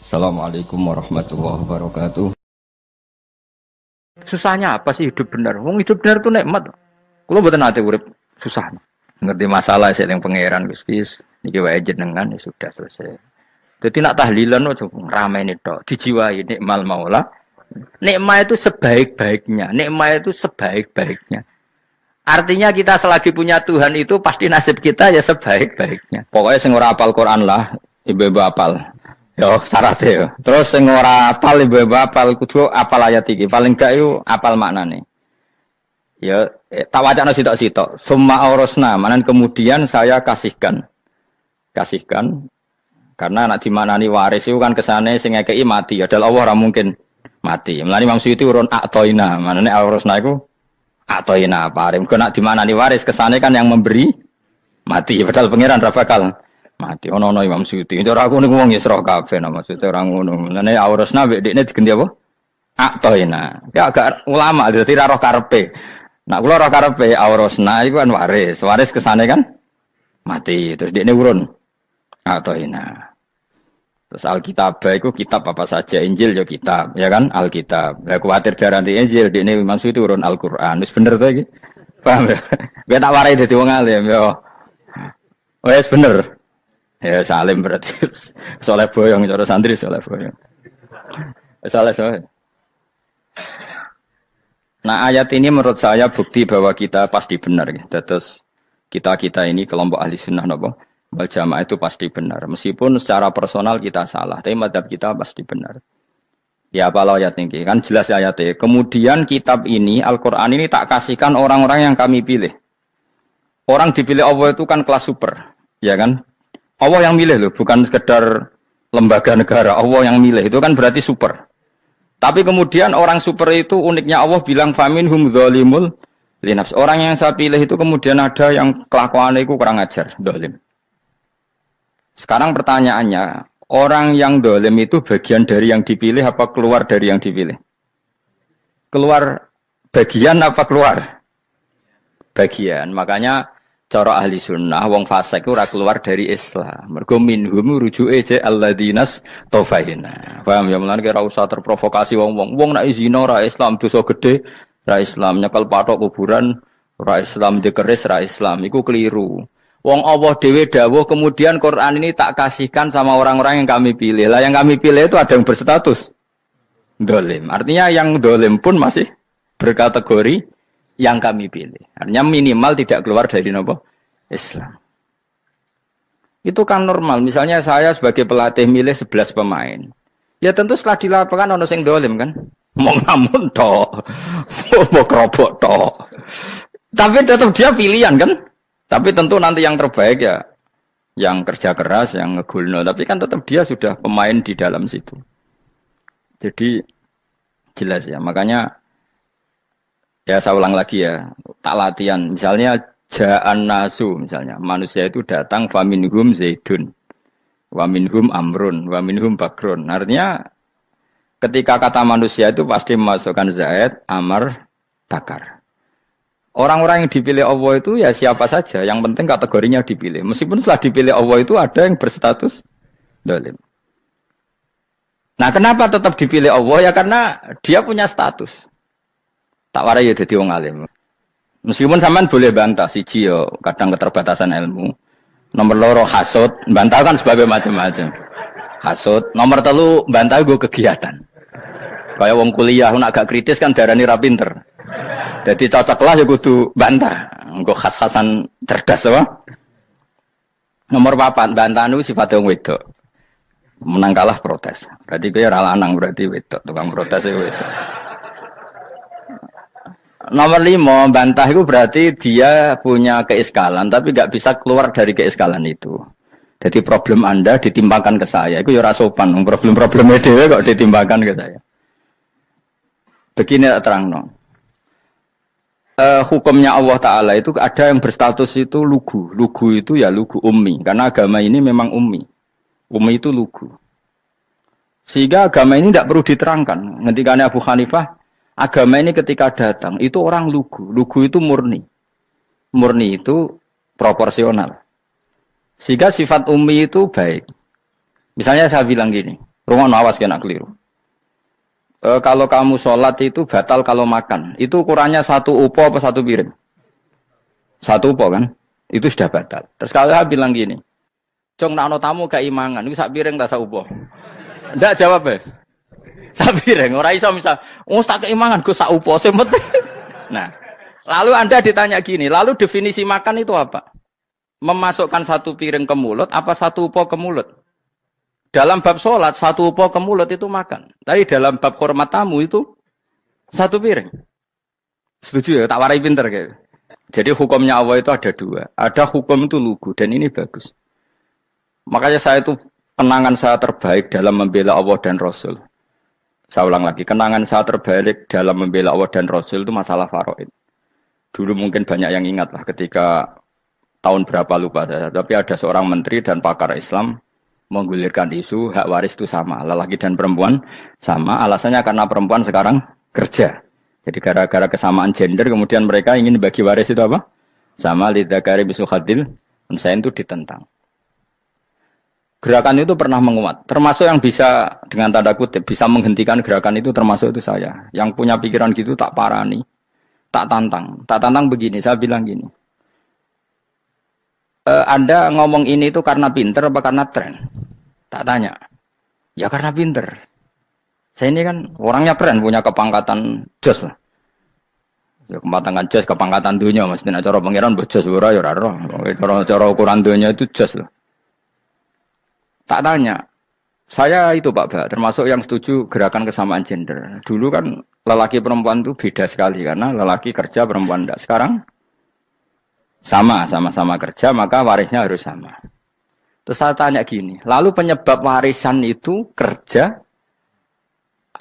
Assalamualaikum warahmatullahi wabarakatuh. Susahnya apa sih hidup benar? Wong hidup benar tuh nikmat. Kalau buat nanti urip susah. Ngerti masalah sih yang pangeran Gusti. Niki wae jenengan ya sudah selesai. Jadi nak tahlilan itu ramai nih toh. Dijiwai nikmal maula. Nikmat itu sebaik-baiknya. Nikmat itu sebaik-baiknya. Artinya kita selagi punya Tuhan itu pasti nasib kita ya sebaik-baiknya. Pokoknya sing ora apal Quran lah, ibu-ibu apal. Yo syaratnya yo. Terus sing ora apal ibu apal kudu apal ayat iki. Paling gak yo apal maknane. Ya tak wacana sitok-sitok. Summa orosna, manan kemudian saya kasihkan. Kasihkan karena anak dimanani waris itu kan kesana, sing ngekei mati ya dal Allah mungkin mati. Mulane Imam Suyuti urun aktoina, manane aurosna iku aktoina parim. Kok nak dimanani waris kesana kan yang memberi mati padahal pangeran rafakal mati ono ono Imam Suyuti orang aku niku wong Isra nama nah, orang ora ngono aurus nabi di dekne digendi apa aktoina ya agak ulama itu tidak roh karpe nak ulah roh aurus nabi iku kan waris waris kesane kan mati terus di ini urun aktoina terus Alkitab baikku kitab apa saja Injil ya kitab ya kan Alkitab ya khawatir jangan di Injil di ini Imam Suyuti urun Al-Qur'an bener tuh gitu paham ya biar tak warai itu wong alim ya Wes bener. Ya salim berarti soleh boyong cara santri soleh boyong. Soleh soleh. Nah ayat ini menurut saya bukti bahwa kita pasti benar. Gitu. Terus kita kita ini kelompok ahli sunnah nopo wal itu pasti benar. Meskipun secara personal kita salah, tapi madhab kita pasti benar. Ya apa ayat ini? Kan jelas ya ayatnya. Kemudian kitab ini, Al-Quran ini tak kasihkan orang-orang yang kami pilih. Orang dipilih Allah itu kan kelas super. Ya kan? Allah yang milih loh, bukan sekedar lembaga negara. Allah yang milih itu kan berarti super. Tapi kemudian orang super itu uniknya Allah bilang famin hum zalimul linafs. Orang yang saya pilih itu kemudian ada yang kelakuan itu kurang ajar, dolim. Sekarang pertanyaannya, orang yang dolim itu bagian dari yang dipilih apa keluar dari yang dipilih? Keluar bagian apa keluar? Bagian. Makanya cara ahli sunnah wong fasik ora keluar dari Islam. Mergo minhum rujuke je alladinas tofahina. Paham ya mulane ora usah terprovokasi wong-wong. Wong nek zina ora Islam dosa gede, ora Islam nyekel patok kuburan, ora Islam dikeris ora Islam. Iku keliru. Wong Allah dewe dawuh kemudian Quran ini tak kasihkan sama orang-orang yang kami pilih. Lah yang kami pilih itu ada yang berstatus dolim. Artinya yang dolim pun masih berkategori yang kami pilih. Artinya minimal tidak keluar dari nopo Islam. Itu kan normal. Misalnya saya sebagai pelatih milih 11 pemain. Ya tentu setelah dilaporkan lapangan ono sing dolim kan. Mau ngamun toh, mau kerobok toh. Tapi tetap dia pilihan kan. Tapi tentu nanti yang terbaik ya yang kerja keras, yang ngegulno, tapi kan tetap dia sudah pemain di dalam situ. Jadi jelas ya, makanya Ya saya ulang lagi ya, tak latihan. Misalnya ja'an nasu misalnya, manusia itu datang faminhum zaidun. Waminhum amrun, waminhum bakrun. Artinya ketika kata manusia itu pasti memasukkan zaid, amar, takar Orang-orang yang dipilih Allah itu ya siapa saja, yang penting kategorinya dipilih. Meskipun setelah dipilih Allah itu ada yang berstatus dolim. Nah kenapa tetap dipilih Allah? Ya karena dia punya status tak warai ya jadi wong alim. Meskipun sampean boleh bantah si yo ya, kadang keterbatasan ilmu. Nomor loro hasut, bantah kan sebagai macam-macam. Hasut, nomor telu bantah gue kegiatan. Kayak wong kuliah nak agak kritis kan darani ra pinter. Jadi cocoklah ya gue tuh bantah. Gue khas-khasan cerdas apa? Nomor papa bantah itu sifatnya wong wedok. Menang kalah protes. Berarti gue ralanang berarti wedok tukang protes ya Nomor lima, bantah itu berarti dia punya keiskalan, tapi nggak bisa keluar dari keiskalan itu. Jadi problem Anda ditimbangkan ke saya. Itu ya sopan. problem problem itu kok ditimbangkan ke saya. Begini terang no. Uh, eh, hukumnya Allah Ta'ala itu ada yang berstatus itu lugu. Lugu itu ya lugu ummi. Karena agama ini memang ummi. Ummi itu lugu. Sehingga agama ini tidak perlu diterangkan. Nanti karena Abu Hanifah Agama ini ketika datang itu orang lugu. Lugu itu murni. Murni itu proporsional. Sehingga sifat umi itu baik. Misalnya saya bilang gini, rumah awas kena keliru. E, kalau kamu sholat itu batal kalau makan. Itu ukurannya satu upo apa satu piring? Satu upo kan? Itu sudah batal. Terus kalau saya bilang gini, cung nano tamu keimangan, itu sak piring tak sak upo. Ndak jawab ya. Sapireng ora iso misal, bisa oh, tak keimangan Gus upo semut. Nah, lalu Anda ditanya gini, lalu definisi makan itu apa? Memasukkan satu piring ke mulut apa satu upo ke mulut? Dalam bab sholat, satu upo ke mulut itu makan. Tapi dalam bab hormat tamu itu satu piring. Setuju ya? Tak warai pinter kayak. Jadi hukumnya Allah itu ada dua. Ada hukum itu lugu dan ini bagus. Makanya saya itu kenangan saya terbaik dalam membela Allah dan Rasul. Saya ulang lagi, kenangan saya terbalik dalam membela Allah dan Rasul itu masalah Faroid. Dulu mungkin banyak yang ingat lah ketika tahun berapa lupa saya, tapi ada seorang menteri dan pakar Islam menggulirkan isu hak waris itu sama, lelaki dan perempuan sama. Alasannya karena perempuan sekarang kerja. Jadi gara-gara kesamaan gender kemudian mereka ingin bagi waris itu apa? Sama lidah karim bisu khadil, itu ditentang gerakan itu pernah menguat. Termasuk yang bisa dengan tanda kutip bisa menghentikan gerakan itu termasuk itu saya. Yang punya pikiran gitu tak parani, tak tantang. Tak tantang begini, saya bilang gini. E, anda ngomong ini itu karena pinter apa karena tren? Tak tanya. Ya karena pinter. Saya ini kan orangnya keren, punya kepangkatan jos lah. Ya kepangkatan jos, kepangkatan dunia. Maksudnya, cara pengiran jos, ya ora. cara ukuran dunia itu jos lah. Tak tanya, saya itu Pak Ba, termasuk yang setuju gerakan kesamaan gender. Dulu kan lelaki perempuan itu beda sekali karena lelaki kerja perempuan tidak. Sekarang sama, sama-sama kerja maka warisnya harus sama. Terus saya tanya gini, lalu penyebab warisan itu kerja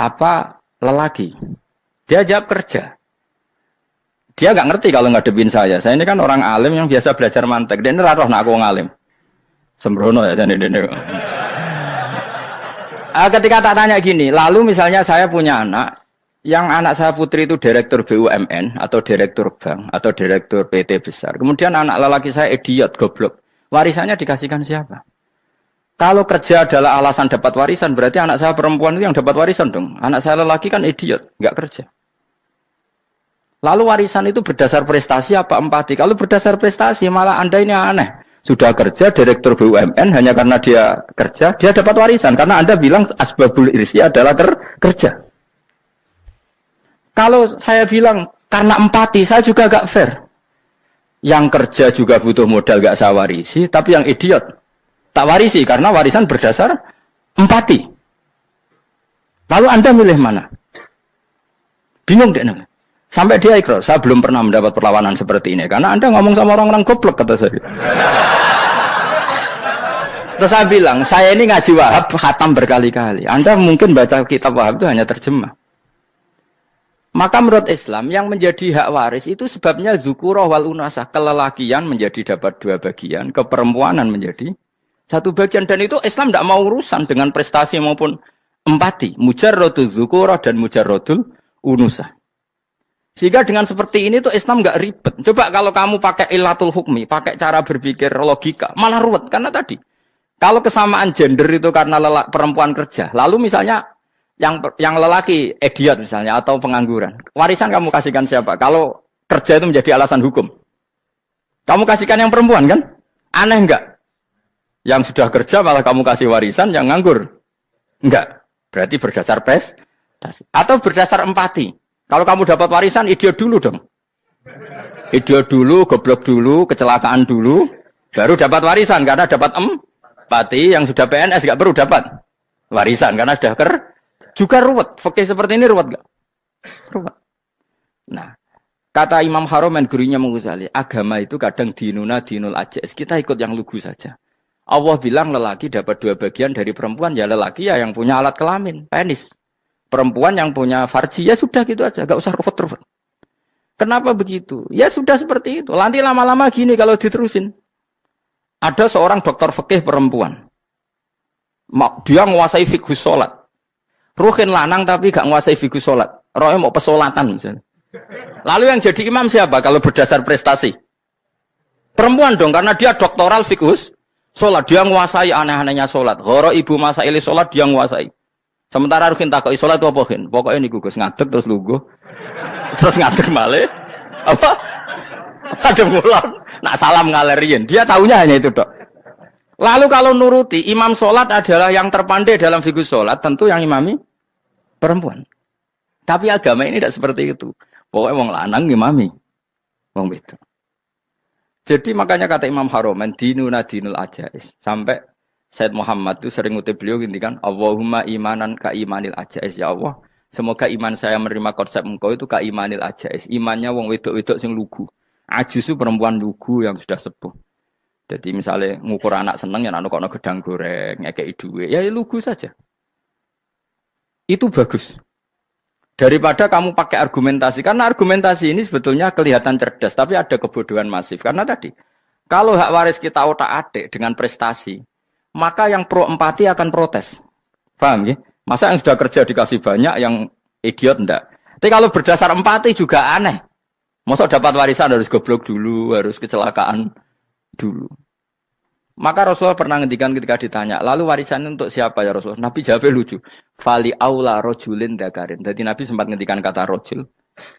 apa lelaki? Dia jawab kerja. Dia nggak ngerti kalau nggak ngadepin saya. Saya ini kan orang alim yang biasa belajar mantek. Dia ini roh nak aku ngalim. Sembrono ya jadi ini. Eh, ketika tak tanya gini, lalu misalnya saya punya anak, yang anak saya putri itu direktur BUMN atau direktur bank atau direktur PT besar. Kemudian anak lelaki saya idiot, goblok. Warisannya dikasihkan siapa? Kalau kerja adalah alasan dapat warisan, berarti anak saya perempuan itu yang dapat warisan dong. Anak saya lelaki kan idiot, nggak kerja. Lalu warisan itu berdasar prestasi apa empati? Kalau berdasar prestasi malah Anda ini aneh sudah kerja direktur BUMN hanya karena dia kerja dia dapat warisan karena anda bilang asbabul irsi adalah ker kerja kalau saya bilang karena empati saya juga gak fair yang kerja juga butuh modal gak saya warisi tapi yang idiot tak warisi karena warisan berdasar empati lalu anda milih mana bingung deh namanya Sampai dia ikhlas. saya belum pernah mendapat perlawanan seperti ini. Karena Anda ngomong sama orang-orang goblok, kata saya. Terus saya bilang, saya ini ngaji wahab, khatam berkali-kali. Anda mungkin baca kitab wahab itu hanya terjemah. Maka menurut Islam, yang menjadi hak waris itu sebabnya zukuroh wal unasah. Kelelakian menjadi dapat dua bagian, keperempuanan menjadi satu bagian. Dan itu Islam tidak mau urusan dengan prestasi maupun empati. Mujarrodul zukuroh dan mujarrodul unusah. Sehingga dengan seperti ini tuh Islam nggak ribet. Coba kalau kamu pakai ilatul hukmi, pakai cara berpikir logika, malah ruwet karena tadi kalau kesamaan gender itu karena lelak, perempuan kerja, lalu misalnya yang yang lelaki idiot misalnya atau pengangguran, warisan kamu kasihkan siapa? Kalau kerja itu menjadi alasan hukum, kamu kasihkan yang perempuan kan? Aneh nggak? Yang sudah kerja malah kamu kasih warisan yang nganggur, nggak? Berarti berdasar pres atau berdasar empati. Kalau kamu dapat warisan, idiot dulu dong. Idiot dulu, goblok dulu, kecelakaan dulu, baru dapat warisan karena dapat em pati yang sudah PNS gak perlu dapat warisan karena sudah ker juga ruwet. Oke seperti ini ruwet gak? Ruwet. Nah, kata Imam dan gurunya mengusali agama itu kadang dinuna dinul aja. Kita ikut yang lugu saja. Allah bilang lelaki dapat dua bagian dari perempuan ya lelaki ya yang punya alat kelamin, penis perempuan yang punya farji ya sudah gitu aja gak usah ruwet-ruwet kenapa begitu ya sudah seperti itu nanti lama-lama gini kalau diterusin ada seorang dokter fikih perempuan dia menguasai fikus sholat Ruhin lanang tapi gak menguasai fikus sholat Roy mau pesolatan misalnya lalu yang jadi imam siapa kalau berdasar prestasi perempuan dong karena dia doktoral fikus sholat dia menguasai aneh-anehnya sholat horo ibu masa ini sholat dia menguasai Sementara Rukin takoi sholat apa Rukin? Pokoknya ini gugus ngadeg terus lugu. Terus ngadeg malah. Apa? Ada mulan. Nak salam ngalerin. Dia tahunya hanya itu dok. Lalu kalau nuruti imam sholat adalah yang terpandai dalam figur sholat. Tentu yang imami perempuan. Tapi agama ini tidak seperti itu. Pokoknya wong lanang imami. Wong beda. Jadi makanya kata Imam Haromen, dinuna dinul ajais. Sampai Said Muhammad itu sering ngutip beliau gini kan, Allahumma imanan ka imanil ajais ya Allah. Semoga iman saya menerima konsep engkau itu ka imanil ajais. Imannya wong wedok-wedok sing lugu. Ajis itu perempuan lugu yang sudah sepuh. Jadi misalnya ngukur anak seneng ya kok kono gedang goreng, ngekei duwe, ya, ya lugu saja. Itu bagus. Daripada kamu pakai argumentasi, karena argumentasi ini sebetulnya kelihatan cerdas, tapi ada kebodohan masif. Karena tadi, kalau hak waris kita otak adik dengan prestasi, maka yang pro empati akan protes. Paham ya? Masa yang sudah kerja dikasih banyak, yang idiot enggak? Tapi kalau berdasar empati juga aneh. Masa dapat warisan harus goblok dulu, harus kecelakaan dulu. Maka Rasulullah pernah ngendikan ketika ditanya, lalu warisan untuk siapa ya Rasulullah? Nabi jawabnya lucu. Fali aula rojulin dakarin. Jadi Nabi sempat ngendikan kata rojul.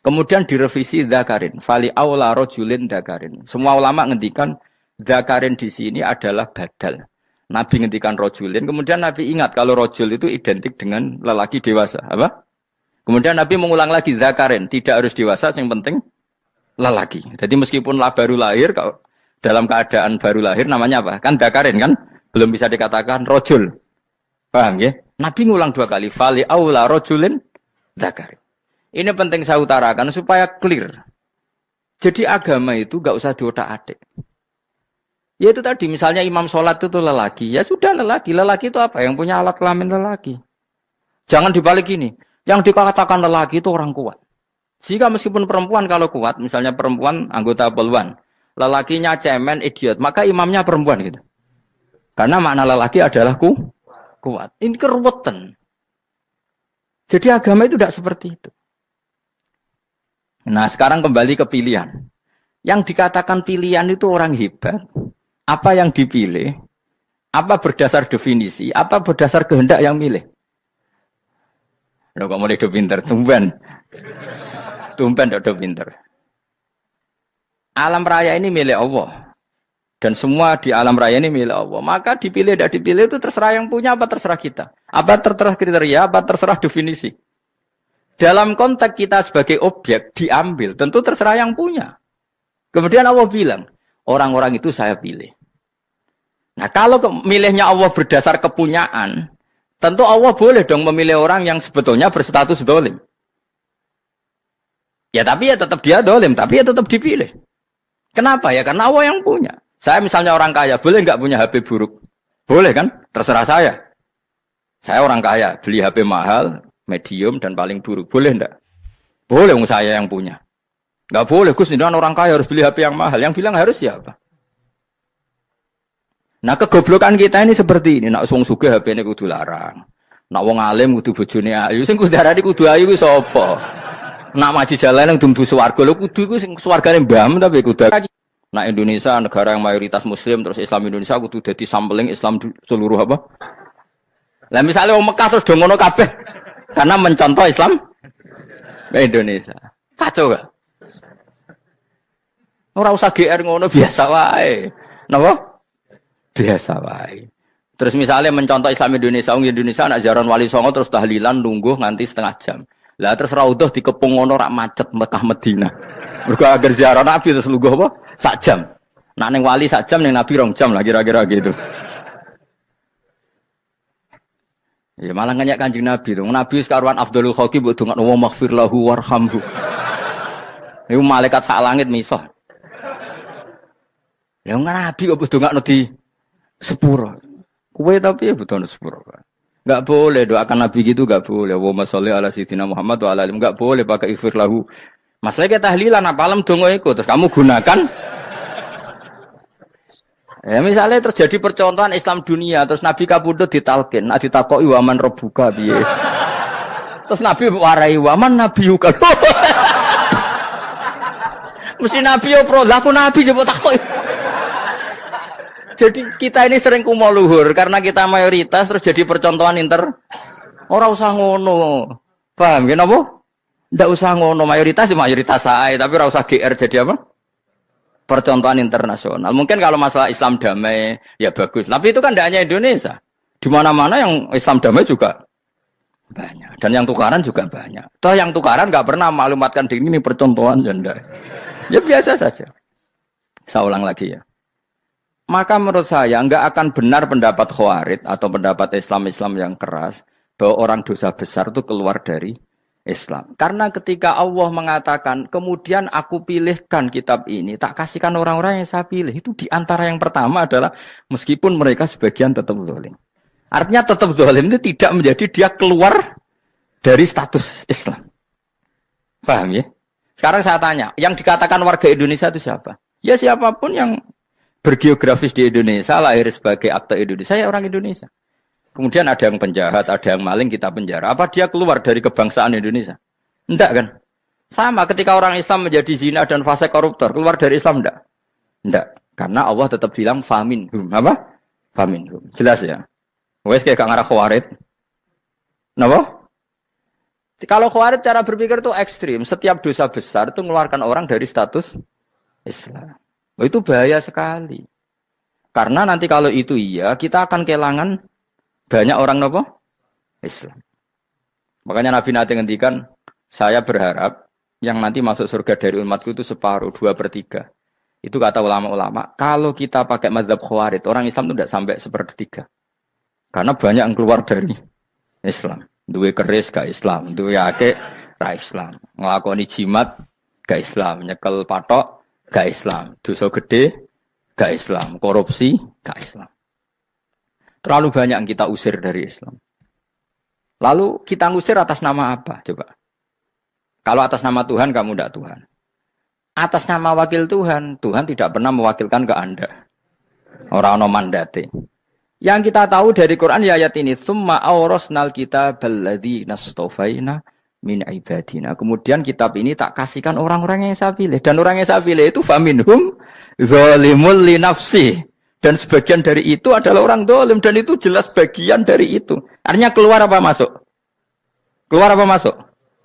Kemudian direvisi dakarin. Fali aula rojulin dakarin. Semua ulama ngendikan dakarin di sini adalah badal. Nabi ngendikan rojulin, kemudian Nabi ingat kalau rojul itu identik dengan lelaki dewasa, apa? Kemudian Nabi mengulang lagi zakarin, tidak harus dewasa, yang penting lelaki. Jadi meskipun lah baru lahir, kalau dalam keadaan baru lahir namanya apa? Kan zakarin kan? Belum bisa dikatakan rojul. Paham ya? Nabi ngulang dua kali, fali aula rojulin zakarin. Ini penting saya utarakan supaya clear. Jadi agama itu gak usah diotak-atik. Ya itu tadi, misalnya imam sholat itu tuh lelaki. Ya sudah lelaki. Lelaki itu apa? Yang punya alat kelamin lelaki. Jangan dibalik ini. Yang dikatakan lelaki itu orang kuat. Jika meskipun perempuan kalau kuat, misalnya perempuan anggota peluan, lelakinya cemen, idiot, maka imamnya perempuan gitu. Karena makna lelaki adalah ku, kuat. Ini keruwetan. Jadi agama itu tidak seperti itu. Nah sekarang kembali ke pilihan. Yang dikatakan pilihan itu orang hebat, apa yang dipilih? Apa berdasar definisi? Apa berdasar kehendak yang milih? Lo kok mulai pinter, tumben. Tumben udah pinter. Alam raya ini milik Allah. Dan semua di alam raya ini milik Allah. Maka dipilih dan dipilih itu terserah yang punya apa terserah kita. Apa terserah kriteria, apa terserah definisi. Dalam konteks kita sebagai objek diambil, tentu terserah yang punya. Kemudian Allah bilang, orang-orang itu saya pilih. Nah kalau milihnya Allah berdasar kepunyaan, tentu Allah boleh dong memilih orang yang sebetulnya berstatus dolim. Ya tapi ya tetap dia dolim, tapi ya tetap dipilih. Kenapa ya? Karena Allah yang punya. Saya misalnya orang kaya, boleh nggak punya HP buruk? Boleh kan? Terserah saya. Saya orang kaya, beli HP mahal, medium, dan paling buruk. Boleh ndak? Boleh saya yang punya. Nggak boleh, Gus, ini orang kaya harus beli HP yang mahal. Yang bilang harus siapa? Ya Nah kegoblokan kita ini seperti ini. Nak sung suge HP ini kudu larang. Nak wong alim kudu bojone ayu. Sing kudu darani kudu ayu ku sapa? Nak maji jalan yang dumbu swarga lo kudu ku sing swargane mbam tapi kudu. Nak Indonesia negara yang mayoritas muslim terus Islam Indonesia kudu dadi sampling Islam seluruh apa? Lah misalnya wong Mekah terus do ngono kabeh. Karena mencontoh Islam Indonesia. Kacau gak? Ora usah GR ngono biasa wae. Napa? biasa wae. Terus misalnya mencontoh Islam Indonesia, orang Indonesia anak jaran wali songo terus tahlilan nunggu nganti setengah jam. Lah terus raudhah dikepung ngono rak macet Mekah Medina. Mergo agar ziarah Nabi terus lungguh apa? Sak jam. Nak ning wali sak jam ning Nabi rong jam lah kira-kira gitu. Ya malah nganyak kanjeng Nabi tuh. Nabi sekarwan Abdul Khoki buat dengan Allah maghfir lahu warhamhu. Ini malaikat sak langit misal. Ya nggak Nabi kok butuh nggak sepuro. Kue tapi ya butuh sepuro. Gak boleh doakan Nabi gitu gak boleh. Wa masalli ala sayyidina Muhammad wa ala alim. Gak boleh pakai ifir lahu. Masalahnya kita tahlilan apa alam dongo ikut. terus kamu gunakan Ya misalnya terjadi percontohan Islam dunia, terus Nabi kabudut ditalkin, nah ditakoi waman robuka biye. Terus Nabi warai waman Nabi yuka. Mesti Nabi yo pro, laku Nabi jemput takoi jadi kita ini sering kumau luhur karena kita mayoritas terus jadi percontohan inter. Orang usah ngono. Paham gak nabo Ndak usah ngono mayoritas sih ya mayoritas saya, tapi orang usah GR jadi apa? Percontohan internasional. Mungkin kalau masalah Islam damai ya bagus. Tapi itu kan tidak hanya Indonesia. Di mana-mana yang Islam damai juga banyak. Dan yang tukaran juga banyak. Toh yang tukaran nggak pernah maklumatkan diri ini percontohan janda. Ya biasa saja. Saya ulang lagi ya. Maka menurut saya nggak akan benar pendapat khawarid atau pendapat Islam-Islam yang keras bahwa orang dosa besar itu keluar dari Islam. Karena ketika Allah mengatakan, kemudian aku pilihkan kitab ini, tak kasihkan orang-orang yang saya pilih. Itu diantara yang pertama adalah, meskipun mereka sebagian tetap dolim. Artinya tetap dolim itu tidak menjadi dia keluar dari status Islam. Paham ya? Sekarang saya tanya, yang dikatakan warga Indonesia itu siapa? Ya siapapun yang bergeografis di Indonesia lahir sebagai akte Indonesia Saya orang Indonesia. Kemudian ada yang penjahat, ada yang maling kita penjara. Apa dia keluar dari kebangsaan Indonesia? Enggak kan? Sama ketika orang Islam menjadi zina dan fase koruptor, keluar dari Islam enggak? Enggak. Karena Allah tetap bilang famin hum. Apa? Famin hum. Jelas ya? Wes kayak ngarah khawarid. Kenapa? Kalau khawarid cara berpikir itu ekstrim. Setiap dosa besar itu mengeluarkan orang dari status Islam. Oh, itu bahaya sekali. Karena nanti kalau itu iya, kita akan kehilangan banyak orang nopo Islam. Makanya Nabi Nabi ngendikan, saya berharap yang nanti masuk surga dari umatku itu separuh, dua per tiga. Itu kata ulama-ulama. Kalau kita pakai madhab khawarid, orang Islam itu tidak sampai sepertiga. Karena banyak yang keluar dari Islam. Dua keris ke Islam, dua yake ke Islam. Ngelakoni jimat ke Islam, nyekel patok gak Islam. Dosa gede, gak Islam. Korupsi, gak Islam. Terlalu banyak yang kita usir dari Islam. Lalu kita ngusir atas nama apa? Coba. Kalau atas nama Tuhan, kamu tidak Tuhan. Atas nama wakil Tuhan, Tuhan tidak pernah mewakilkan ke Anda. Orang no mandate. Yang kita tahu dari Quran ya ayat ini, "Tsumma aurasnal kita balladzi nastofaina min ibadina. Kemudian kitab ini tak kasihkan orang-orang yang saya pilih dan orang yang saya pilih itu faminhum zalimul li nafsi. Dan sebagian dari itu adalah orang dolim dan itu jelas bagian dari itu. Artinya keluar apa masuk? Keluar apa masuk?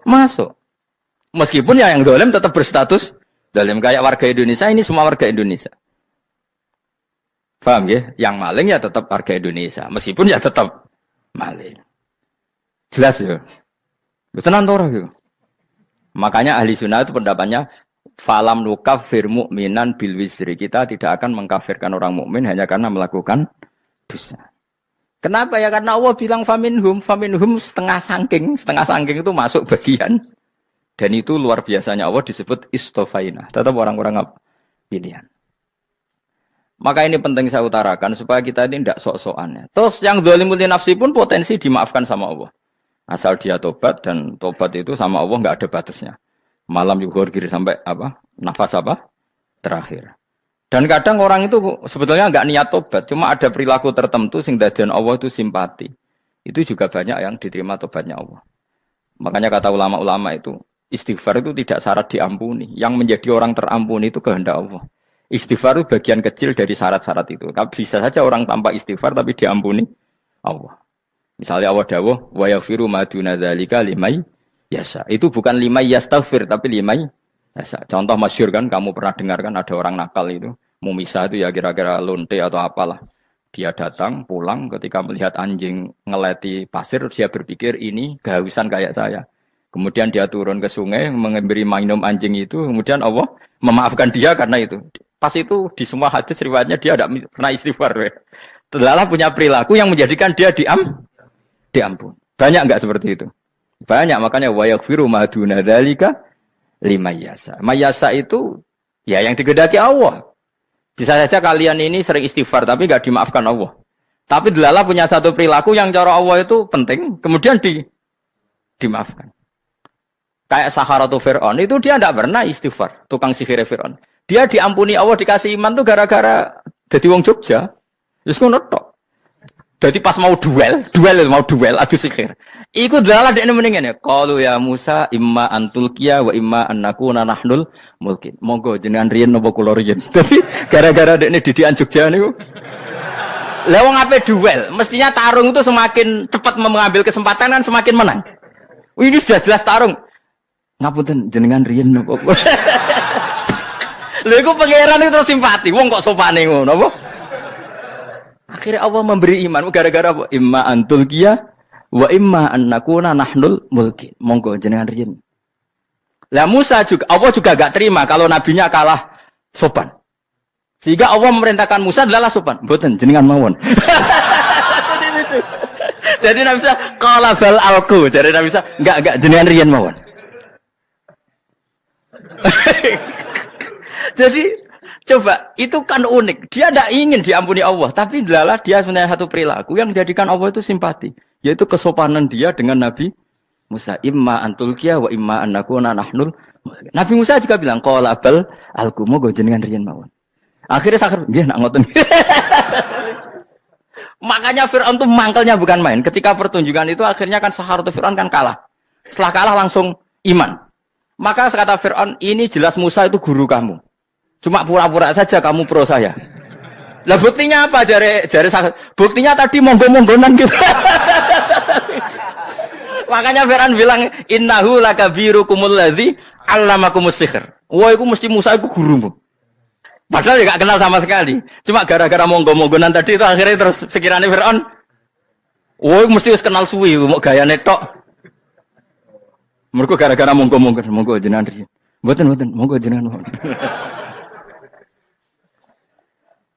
Masuk. Meskipun ya yang dolim tetap berstatus dolim kayak warga Indonesia ini semua warga Indonesia. Paham ya? Yang maling ya tetap warga Indonesia. Meskipun ya tetap maling. Jelas ya? Tenan tora gitu. Makanya ahli sunnah itu pendapatnya falam nukafir mukminan bil wisri. Kita tidak akan mengkafirkan orang mukmin hanya karena melakukan dosa. Kenapa ya? Karena Allah bilang famin hum famin hum setengah sangking, setengah sangking itu masuk bagian dan itu luar biasanya Allah disebut istofaina. Tetap orang-orang pilihan. Maka ini penting saya utarakan supaya kita ini tidak sok-sokan. Ya. Terus yang dolimutin nafsi pun potensi dimaafkan sama Allah. Asal dia tobat dan tobat itu sama Allah nggak ada batasnya. Malam yuhur kiri sampai apa? Nafas apa? Terakhir. Dan kadang orang itu sebetulnya nggak niat tobat, cuma ada perilaku tertentu sehingga dan Allah itu simpati. Itu juga banyak yang diterima tobatnya Allah. Makanya kata ulama-ulama itu istighfar itu tidak syarat diampuni. Yang menjadi orang terampuni itu kehendak Allah. Istighfar itu bagian kecil dari syarat-syarat itu. Tapi bisa saja orang tanpa istighfar tapi diampuni Allah. Misalnya Allah dawuh wa yaghfiru ma duna dzalika limai yasa. Itu bukan limai yastaghfir tapi limai yasa. Contoh masyhur kan kamu pernah dengar kan ada orang nakal itu mumisa itu ya kira-kira lonte atau apalah. Dia datang pulang ketika melihat anjing ngeleti pasir dia berpikir ini kehausan kayak saya. Kemudian dia turun ke sungai memberi minum anjing itu kemudian Allah memaafkan dia karena itu. Pas itu di semua hadis riwayatnya dia tidak pernah istighfar. Telah punya perilaku yang menjadikan dia diam diampun. Banyak nggak seperti itu? Banyak makanya wayakfiru duna dzalika limayasa. Mayasa itu ya yang digedaki Allah. Bisa saja kalian ini sering istighfar tapi nggak dimaafkan Allah. Tapi delala punya satu perilaku yang cara Allah itu penting, kemudian di dimaafkan. Kayak Saharatu Fir'aun, itu dia tidak pernah istighfar, tukang sifir Fir'aun. Dia diampuni Allah, dikasih iman tuh gara-gara jadi wong Jogja. Terus ngono tok. Jadi pas mau duel, duel mau duel, aduh sihir. Iku dalah dia mendingan ya. Kalau ya Musa, imma antulkia, wa imma anakku nanahnul mungkin. Monggo jenengan rian nopo kulorian. Tapi gara-gara dia ini anjuk jalan nih. Lewo apa duel? Mestinya tarung itu semakin cepat mengambil kesempatan kan semakin menang. Wih, Ini sudah jelas tarung. Ngapunten jenengan rian nopo. Lewo pangeran itu simpati, wong kok sopan nih nopo. Akhirnya Allah memberi iman gara-gara apa? Imma antul kia wa imma annakuna nahnul mulki. Monggo jenengan riyen. Lah Musa juga Allah juga gak terima kalau nabinya kalah sopan. Sehingga Allah memerintahkan Musa adalah sopan. Mboten jenengan mawon. Jadi Nabi Musa qala bal alku. Jadi Nabi Musa enggak enggak jenengan riyen mawon. Jadi Coba, itu kan unik. Dia tidak ingin diampuni Allah, tapi adalah dia sebenarnya satu perilaku yang menjadikan Allah itu simpati, yaitu kesopanan dia dengan Nabi Musa. Imma antul wa imma anakuna Nahnul. Nabi Musa juga bilang, kola abal alkumu jenengan rian mawon. Akhirnya sakit, dia nak ngotot. Makanya Fir'aun tuh mangkelnya bukan main. Ketika pertunjukan itu akhirnya kan Sahar tuh Fir'aun kan kalah. Setelah kalah langsung iman. Maka kata Fir'aun, ini jelas Musa itu guru kamu. Cuma pura-pura saja kamu pro saya. Lah buktinya apa jari jari buktinya tadi monggo-monggonan gitu. Makanya Fir'aun bilang innahu laka kumul ladhi allamakumus sihr. Wah, itu mesti Musa itu gurumu. Padahal ya gak kenal sama sekali. Cuma gara-gara monggo-monggonan tadi itu akhirnya terus pikirannya Fir'aun. Woi mesti harus kenal suwi, mau gaya netok. Mereka gara-gara monggo-monggo, monggo jenandri. Buatan, buatan, monggo jenandri.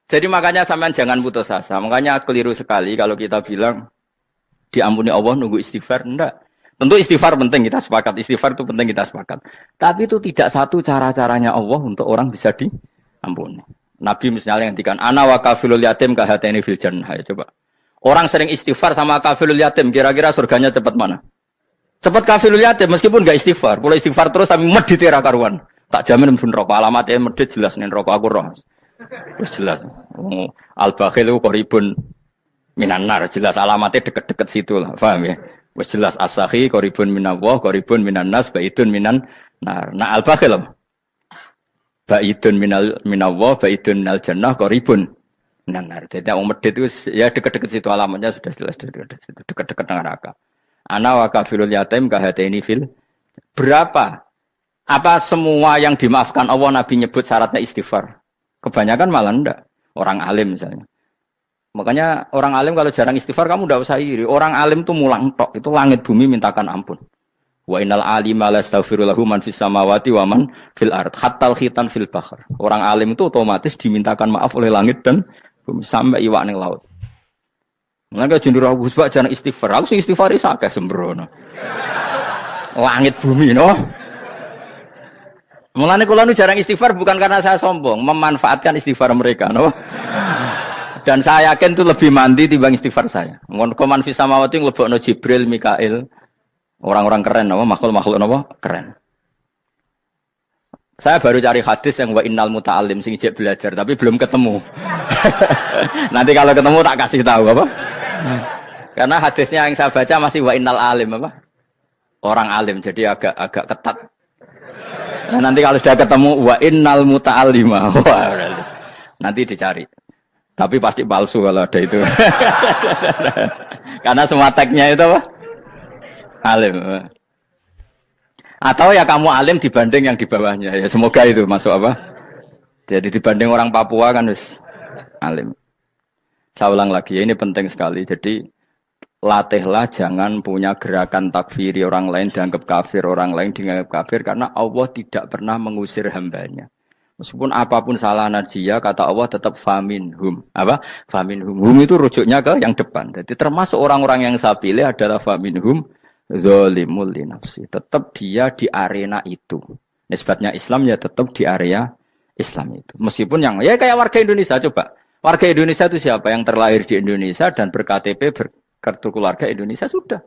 Jadi makanya sampean jangan putus asa. Makanya keliru sekali kalau kita bilang diampuni Allah nunggu istighfar. Enggak. Tentu istighfar penting kita sepakat. Istighfar itu penting kita sepakat. Tapi itu tidak satu cara-caranya Allah untuk orang bisa diampuni. Nabi misalnya ngendikan ana wa kafilul yatim ka hatani fil jannah. Ayo ya, coba. Orang sering istighfar sama kafilul yatim, kira-kira surganya cepat mana? Cepat kafilul yatim meskipun gak istighfar. Kalau istighfar terus tapi medit karuan. Tak jamin pun rokok alamatnya medit jelas nih rokok aku roh. Terus jelas. Al bakhil itu koribun minanar. Jelas alamatnya deket-deket situ lah. Paham ya? Wes jelas asahi koribun minawah, koribun minanas, baidun minan nar. Nah al bakhil Baidun minal minawah, baidun minal jannah, koribun minanar. Jadi yang medit itu ya deket-deket situ alamatnya sudah jelas deket-deket neraka. Ana wa kafilul yatim ini fil berapa apa semua yang dimaafkan Allah Nabi nyebut syaratnya istighfar Kebanyakan malah enggak. Orang alim misalnya. Makanya orang alim kalau jarang istighfar kamu enggak usah iri. Orang alim tuh mulang tok, itu langit bumi mintakan ampun. Wa innal alima la astaghfirulahu man fis samawati wa fil art hatal khitan fil bahr. Orang alim itu otomatis dimintakan maaf oleh langit dan bumi sampai iwak ning laut. Mengapa jundur aku sebab jarang istighfar. Aku sih istighfar sakeh sembrono. Langit bumi noh. Mulane kula nu jarang istighfar bukan karena saya sombong, memanfaatkan istighfar mereka, no? Dan saya yakin itu lebih mandi timbang istighfar saya. Mun koman fi samawati nglebokno Jibril, Mikail, orang-orang keren No? makhluk-makhluk No? keren. Saya baru cari hadis yang wa innal muta'allim sing ijek belajar tapi belum ketemu. Nanti kalau ketemu tak kasih tahu apa? Karena hadisnya yang saya baca masih wa innal alim apa? Orang alim jadi agak agak ketat Nah, nanti kalau sudah ketemu wa innal muta'allima. Wah, nanti dicari. Tapi pasti palsu kalau ada itu. Karena semua tagnya itu apa? Alim. Atau ya kamu alim dibanding yang di bawahnya. Ya semoga itu masuk apa? Jadi dibanding orang Papua kan wis alim. Saya ulang lagi ini penting sekali. Jadi latihlah jangan punya gerakan takfiri orang lain dianggap kafir orang lain dianggap kafir karena Allah tidak pernah mengusir hambanya meskipun apapun salah najiyah kata Allah tetap famin hum apa famin hum hum itu rujuknya ke yang depan jadi termasuk orang-orang yang saya pilih adalah famin hum zolimul nafsi tetap dia di arena itu nisbatnya Islam ya tetap di area Islam itu meskipun yang ya kayak warga Indonesia coba warga Indonesia itu siapa yang terlahir di Indonesia dan berktp ber kartu keluarga Indonesia sudah.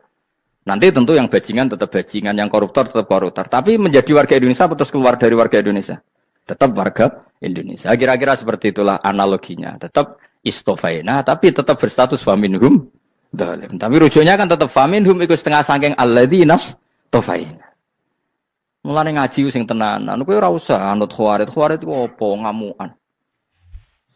Nanti tentu yang bajingan tetap bajingan, yang koruptor tetap koruptor. Tapi menjadi warga Indonesia atau terus keluar dari warga Indonesia? Tetap warga Indonesia. Kira-kira seperti itulah analoginya. Tetap istofaina, tapi tetap berstatus faminhum Tapi rujuknya kan tetap faminhum ikut setengah sangking alladinas tofaina. Mulane ngaji sing tenan. kowe ora usah anut khawarit. Khawarit ku ngamuan. ngamukan.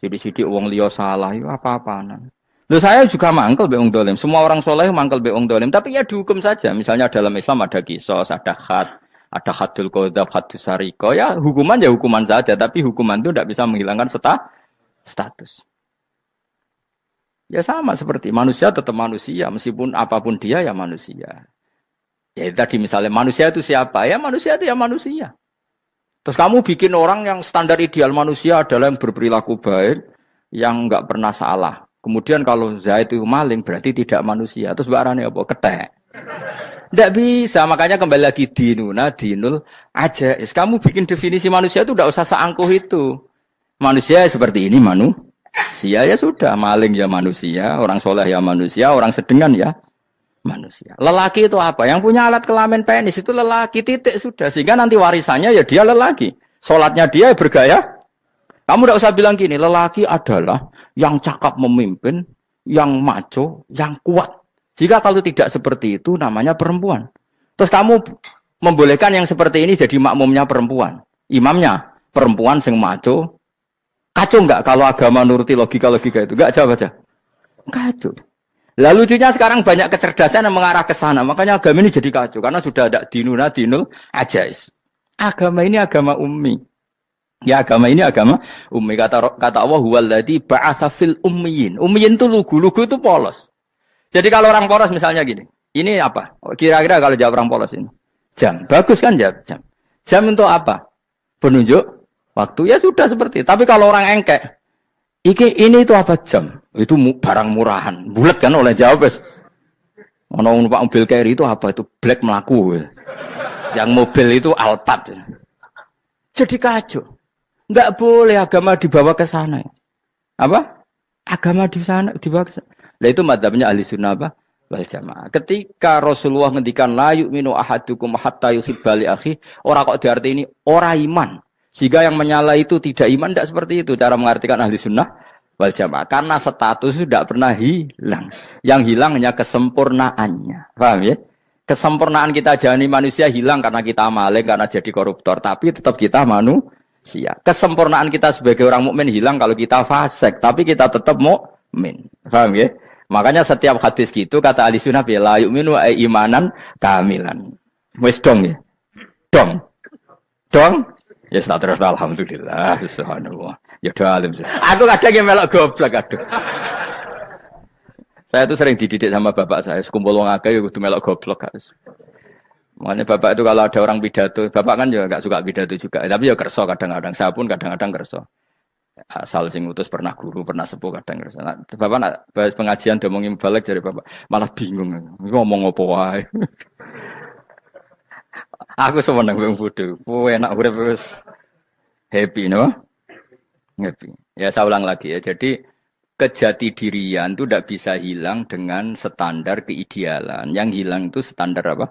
Sidik-sidik wong liya apa apaan Loh saya juga mangkel Beong dolim. Semua orang soleh mangkel Beong dolim. Tapi ya dihukum saja. Misalnya dalam Islam ada kisos, ada khat, ada hadul kodab, khatul sariko. Ya hukuman ya hukuman saja. Tapi hukuman itu tidak bisa menghilangkan seta, status. Ya sama seperti manusia tetap manusia. Meskipun apapun dia ya manusia. Ya tadi misalnya manusia itu siapa? Ya manusia itu ya manusia. Terus kamu bikin orang yang standar ideal manusia adalah yang berperilaku baik, yang nggak pernah salah. Kemudian kalau Zaid itu maling berarti tidak manusia. Terus Mbak Rani apa? Ketek. Tidak bisa, makanya kembali lagi dinuna, dinul, aja. Kamu bikin definisi manusia itu tidak usah seangkuh itu. Manusia seperti ini manusia ya sudah, maling ya manusia, orang soleh ya manusia, orang sedengan ya manusia. Lelaki itu apa? Yang punya alat kelamin penis itu lelaki titik sudah, sehingga nanti warisannya ya dia lelaki. Sholatnya dia bergaya. Kamu tidak usah bilang gini, lelaki adalah yang cakap memimpin, yang maco, yang kuat. Jika kalau tidak seperti itu namanya perempuan. Terus kamu membolehkan yang seperti ini jadi makmumnya perempuan. Imamnya perempuan sing maco. Kacau nggak kalau agama nuruti logika-logika itu? Nggak jawab aja. Kacau. Lalu lucunya sekarang banyak kecerdasan yang mengarah ke sana. Makanya agama ini jadi kacau karena sudah ada dinuna dinul ajais. Agama ini agama ummi. Ya agama ini agama ummi kata kata Allah huwallazi ba'atsa fil ummiyin. Ummiyin itu lugu-lugu itu polos. Jadi kalau orang polos misalnya gini, ini apa? Kira-kira kalau jawab orang polos ini. Jam. Bagus kan jawab jam. Jam untuk apa? Penunjuk waktu. Ya sudah seperti. Tapi kalau orang engkek, iki ini itu apa jam? Itu barang murahan. Bulat kan oleh jawab wis. Ono numpak mobil carry itu apa itu? Black melaku. Yang mobil itu Alphard. Jadi kacau. Enggak boleh agama dibawa ke sana. Apa? Agama di sana dibawa ke sana. Nah itu madhabnya ahli sunnah apa? Wal jamaah. Ketika Rasulullah ngendikan layu minu ahadukum hatta yuhibba li akhi, orang kok diarti ini ora iman. sehingga yang menyala itu tidak iman, tidak seperti itu cara mengartikan ahli sunnah wal jamaah. Karena status itu tidak pernah hilang. Yang hilang hanya kesempurnaannya. Paham ya? kesempurnaan kita jalani manusia hilang karena kita maling, karena jadi koruptor. Tapi tetap kita manusia sia. Kesempurnaan kita sebagai orang mukmin hilang kalau kita fasik, tapi kita tetap mukmin. Paham ya? Makanya setiap hadis gitu kata Ali sunnah bi la yu'minu imanan kamilan. Wis dong ya. Dong. Dong. Ya sudah terus alhamdulillah subhanallah. Ya doa alim. Aku kadang yang melok goblok aduh. saya tuh sering dididik sama bapak saya, sekumpul wong akeh ya kudu melok goblok. Kan. Makanya bapak itu kalau ada orang pidato, bapak kan juga ya gak suka pidato juga. Tapi ya kerso kadang-kadang. Saya pun kadang-kadang kerso. Asal sing utus pernah guru, pernah sepuh kadang kerso. Nah, bapak nak bahas pengajian mau balik dari bapak malah bingung. Ngomong apa wae. Aku semenang bingung budu. Kowe enak udah terus. happy no? Happy. Ya saya ulang lagi ya. Jadi kejati dirian itu tidak bisa hilang dengan standar keidealan. Yang hilang itu standar apa?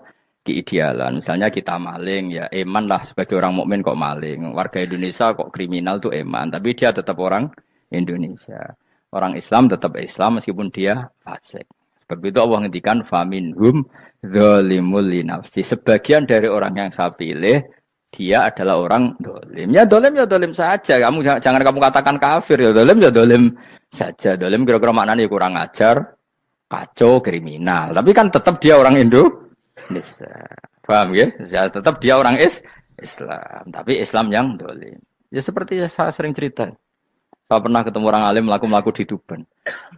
keidealan. Misalnya kita maling, ya eman lah sebagai orang mukmin kok maling. Warga Indonesia kok kriminal tuh eman, tapi dia tetap orang Indonesia. Orang Islam tetap Islam meskipun dia fasik. Sebab itu Allah ngendikan faminhum dzalimul nafsi. Sebagian dari orang yang saya pilih dia adalah orang dolim. Ya dolim ya dolim saja. Kamu jangan, kamu katakan kafir ya dolim ya dolim saja. Dolim kira-kira maknanya kurang ajar, kacau, kriminal. Tapi kan tetap dia orang Indo Islam. Paham ya? ya? Tetap dia orang is Islam, tapi Islam yang dolim. Ya seperti saya sering cerita. Saya pernah ketemu orang alim melaku-melaku di Duban.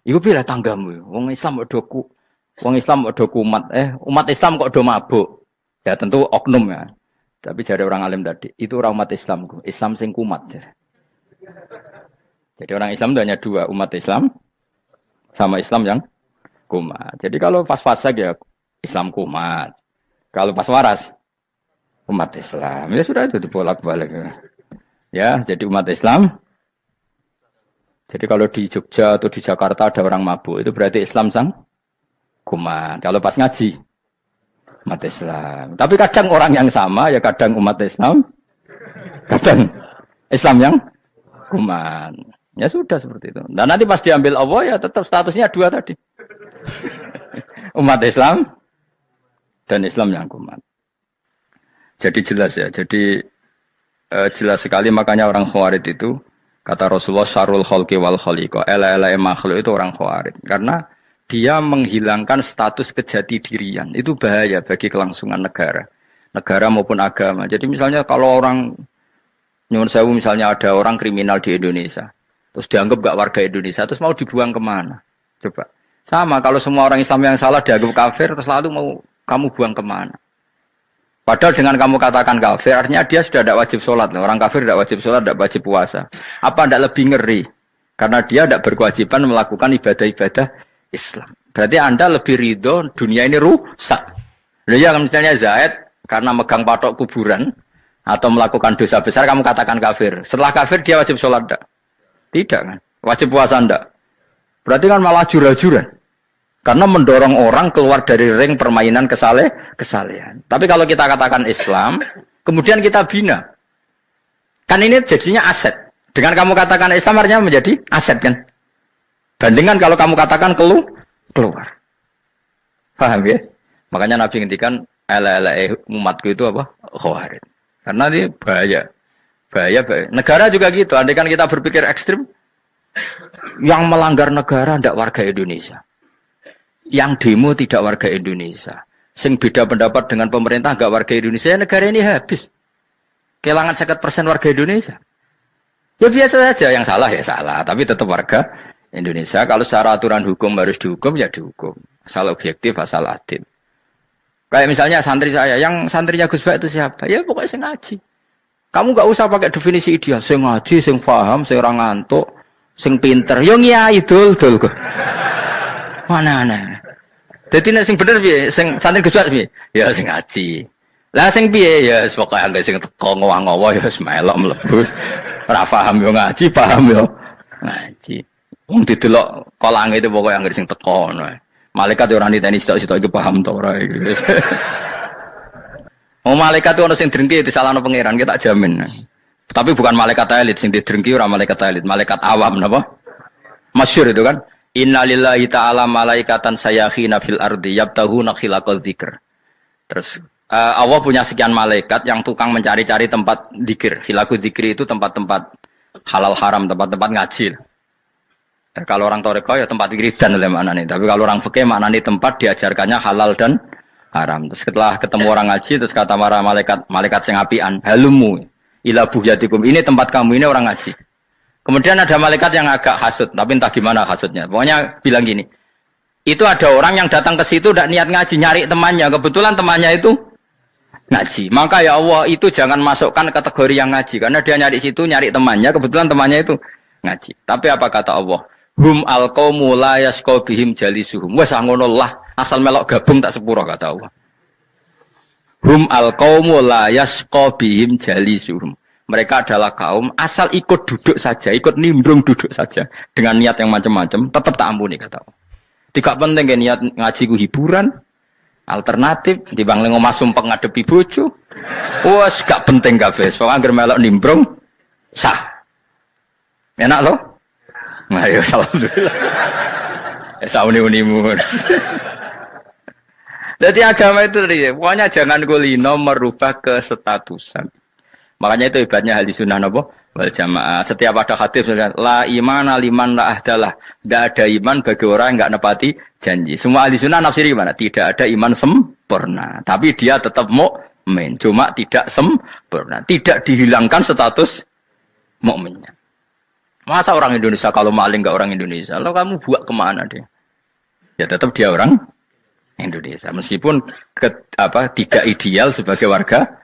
Ibu bilang tanggamu, ya? wong Islam kok doku, wong Islam kok doku umat, eh umat Islam kok do mabuk. Ya tentu oknum ya. Tapi jadi orang alim tadi, itu orang umat Islam. Islam sing kumat. Ya. Jadi orang Islam itu hanya dua, umat Islam sama Islam yang kumat. Jadi kalau pas pas ya Islam kumat. Kalau pas waras, umat Islam. Ya sudah itu bolak balik Ya, jadi umat Islam. Jadi kalau di Jogja atau di Jakarta ada orang mabuk, itu berarti Islam sang kumat. Kalau pas ngaji, umat Islam. Tapi kadang orang yang sama, ya kadang umat Islam. Kadang Islam yang kumat. Ya sudah seperti itu. Dan nanti pas diambil Allah ya tetap statusnya dua tadi. umat Islam, dan Islam yang kumat. Jadi jelas ya, jadi eh, jelas sekali makanya orang khawarid itu kata Rasulullah sarul khalqi wal khaliqo ela-ela makhluk itu orang khawarid karena dia menghilangkan status kejati dirian itu bahaya bagi kelangsungan negara negara maupun agama jadi misalnya kalau orang nyuwun sewu misalnya ada orang kriminal di Indonesia terus dianggap gak warga Indonesia terus mau dibuang kemana coba sama kalau semua orang Islam yang salah dianggap kafir terus lalu mau kamu buang kemana? Padahal dengan kamu katakan kafir, artinya dia sudah tidak wajib sholat. Orang kafir tidak wajib sholat, tidak wajib puasa. Apa tidak lebih ngeri? Karena dia tidak berkewajiban melakukan ibadah-ibadah Islam. Berarti Anda lebih ridho dunia ini rusak. Jadi ya misalnya Zaid karena megang patok kuburan atau melakukan dosa besar kamu katakan kafir. Setelah kafir dia wajib sholat tidak? Tidak kan? Wajib puasa tidak? Berarti kan malah jura-juran. Karena mendorong orang keluar dari ring permainan kesale, kesalehan. Tapi kalau kita katakan Islam, kemudian kita bina. Kan ini jadinya aset. Dengan kamu katakan Islam artinya menjadi aset kan? Bandingkan kalau kamu katakan kelu, keluar. Paham ya? Makanya Nabi ngintikan ala umatku itu apa? Khawarid. Karena ini bahaya. Bahaya, bahaya. Negara juga gitu. kan kita berpikir ekstrim, yang melanggar negara tidak warga Indonesia yang demo tidak warga Indonesia. Sing beda pendapat dengan pemerintah nggak warga Indonesia, negara ini habis. Kehilangan persen warga Indonesia. Ya biasa saja, yang salah ya salah, tapi tetap warga Indonesia. Kalau secara aturan hukum harus dihukum, ya dihukum. Asal objektif, asal adil. Kayak misalnya santri saya, yang santrinya Gus Baik itu siapa? Ya pokoknya sing ngaji. Kamu gak usah pakai definisi ideal, sing ngaji, sing paham, sing orang ngantuk, sing pinter. yang ngiai dul dul Mana Mana jadi nek sing bener bi, Sing santri Gus bi, Ya sing ngaji. Lah sing bi, ya suka yang angge sing teko ngowang ngowo ya wis ya, loh Rafa Ora paham yo ya ngaji, paham yo ya ngaji. Um di telok kolang itu yang angge sing teko ngono. Malaikat orang di tenis situ itu paham tuh orang. Oh malaikat itu orang sing drengki no pangeran kita jamin. Tapi bukan malaikat elit sing di didrengki orang malaikat elit, malaikat awam apa? Masyur itu kan. Innalillahi ta'ala malaikatan sayakhina fil ardi yabtahuna khilaqal dzikr. Terus uh, Allah punya sekian malaikat yang tukang mencari-cari tempat dikir. Hilaku dikir itu tempat-tempat halal haram, tempat-tempat ngaji. Ya, kalau orang toreko ya tempat dikir dan oleh mana nih. Tapi kalau orang fakih mana nih tempat diajarkannya halal dan haram. Terus setelah ketemu orang ngaji terus kata para malaikat, malaikat sing apian, halumu ila buhyatikum. Ini tempat kamu, ini orang ngaji. Kemudian ada malaikat yang agak hasut, tapi entah gimana hasutnya. Pokoknya bilang gini, itu ada orang yang datang ke situ tidak niat ngaji, nyari temannya. Kebetulan temannya itu ngaji. Maka ya Allah itu jangan masukkan kategori yang ngaji. Karena dia nyari situ, nyari temannya. Kebetulan temannya itu ngaji. Tapi apa kata Allah? Hum al la yaskobihim jalisuhum. Wah sangunullah. Asal melok gabung tak sepura kata Allah. Hum al la yaskobihim jalisuhum mereka adalah kaum asal ikut duduk saja, ikut nimbrung duduk saja dengan niat yang macam-macam, tetap tak ampuni kata Tidak penting kan niat ngaji ku hiburan, alternatif di bang lengo masum pengadepi bucu, Wah, gak penting fes, so anggere melok nimbrung sah. Enak loh. Nah, salam. Ya, dulu, Ya sauni-unimu. Jadi agama itu tadi, pokoknya jangan kulino merubah ke statusan. Makanya itu hebatnya ahli sunnah nopo wal jamaah. Setiap ada khatib la iman aliman la adalah Tidak ada iman bagi orang yang nggak nepati janji. Semua ahli sunnah nafsiri gimana? Tidak ada iman sempurna. Tapi dia tetap mukmin. Cuma tidak sempurna. Tidak dihilangkan status mukminnya. Masa orang Indonesia kalau maling nggak orang Indonesia? Lo kamu buat kemana dia? Ya tetap dia orang Indonesia. Meskipun ke, apa tidak ideal sebagai warga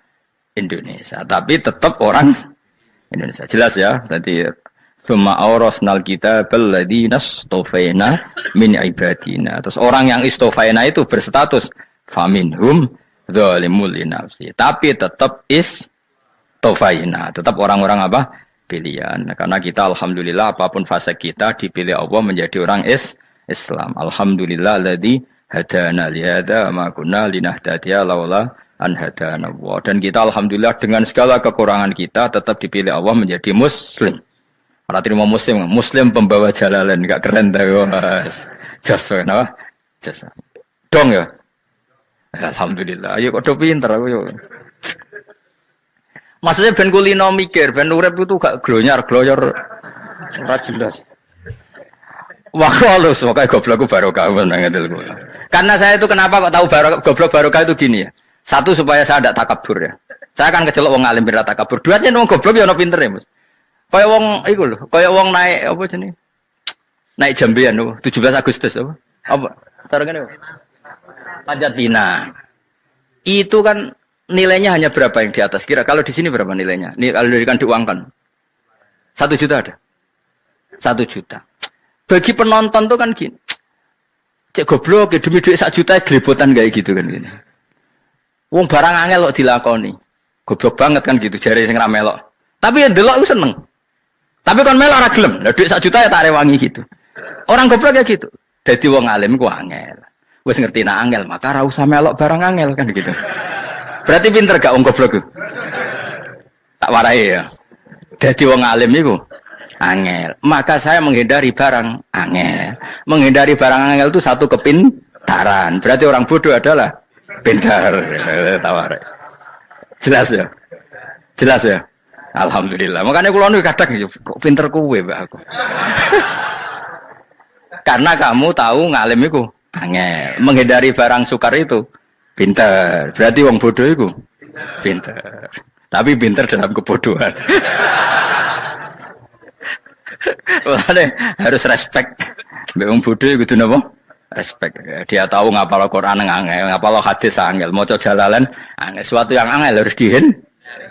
Indonesia, tapi tetap orang Indonesia. Jelas ya, tadi orang aurasnal kita beladi stofena min ibadina. Terus orang yang istofena itu berstatus faminhum zalimul nafsi. Tapi tetap is tofaina. Tetap orang-orang apa? Pilihan. Karena kita alhamdulillah apapun fase kita dipilih Allah menjadi orang is Islam. Alhamdulillah ladzi hadana li hadza ma kunna linahtadiya anhadana Allah. Dan kita alhamdulillah dengan segala kekurangan kita tetap dipilih Allah menjadi muslim. Berarti terima muslim, muslim pembawa jalalan enggak keren tapi was. Jasa kenapa? Jasa. Dong ya. Alhamdulillah. Ayo kok do pinter aku yo. Maksudnya ben kulino mikir, ben urip itu gak glonyar gloyor. ora jelas. Wah, kalau kayak goblokku barokah banget Karena saya itu kenapa kok tahu barokah goblok barokah itu gini ya. Satu supaya saya tidak takabur ya. Saya akan kecelok wong alim biar takabur. Dua aja wong goblok ya no pinter ya, Mas. Kayak wong iku lho, kayak wong naik apa jenenge? Naik jambian tujuh belas Agustus apa? Apa? Taruh kan Panjat Pinang. Itu kan nilainya hanya berapa yang di atas kira. Kalau di sini berapa nilainya? Ini kalau diberikan diuangkan. Satu juta ada. Satu juta. Bagi penonton tuh kan gini. Cek goblok ya demi duit satu juta ya geliputan kayak gitu kan gini. Wong barang angel kok dilakoni. Goblok banget kan gitu jari sing melok. Tapi ya delok lu seneng. Tapi kon melok ora gelem. Lah dhuwit sak juta ya tak rewangi gitu. Orang goblok ya gitu. Jadi wong alim ku angel. Wis ngerti nak angel, maka ora usah melok barang angel kan gitu. Berarti pinter gak wong goblok Tak warai ya. Jadi wong alim iku angel. Maka saya menghindari barang angel. Menghindari barang angel itu satu kepintaran. Berarti orang bodoh adalah Pintar, tawar. Jelas ya? Jelas ya? Alhamdulillah. Makanya kulon lalu kadang kok pinter kue mbak aku. Karena kamu tahu ngalim itu angel. Menghindari barang sukar itu pinter. Berarti wong bodoh itu, pinter. Tapi pinter dalam kebodohan. Mulane harus respect mbek wong bodoh gitu napa? respect. Dia tahu ngapal Quran angel, ngapal hadis angel, mau jalalan angel. Suatu yang angel harus dihin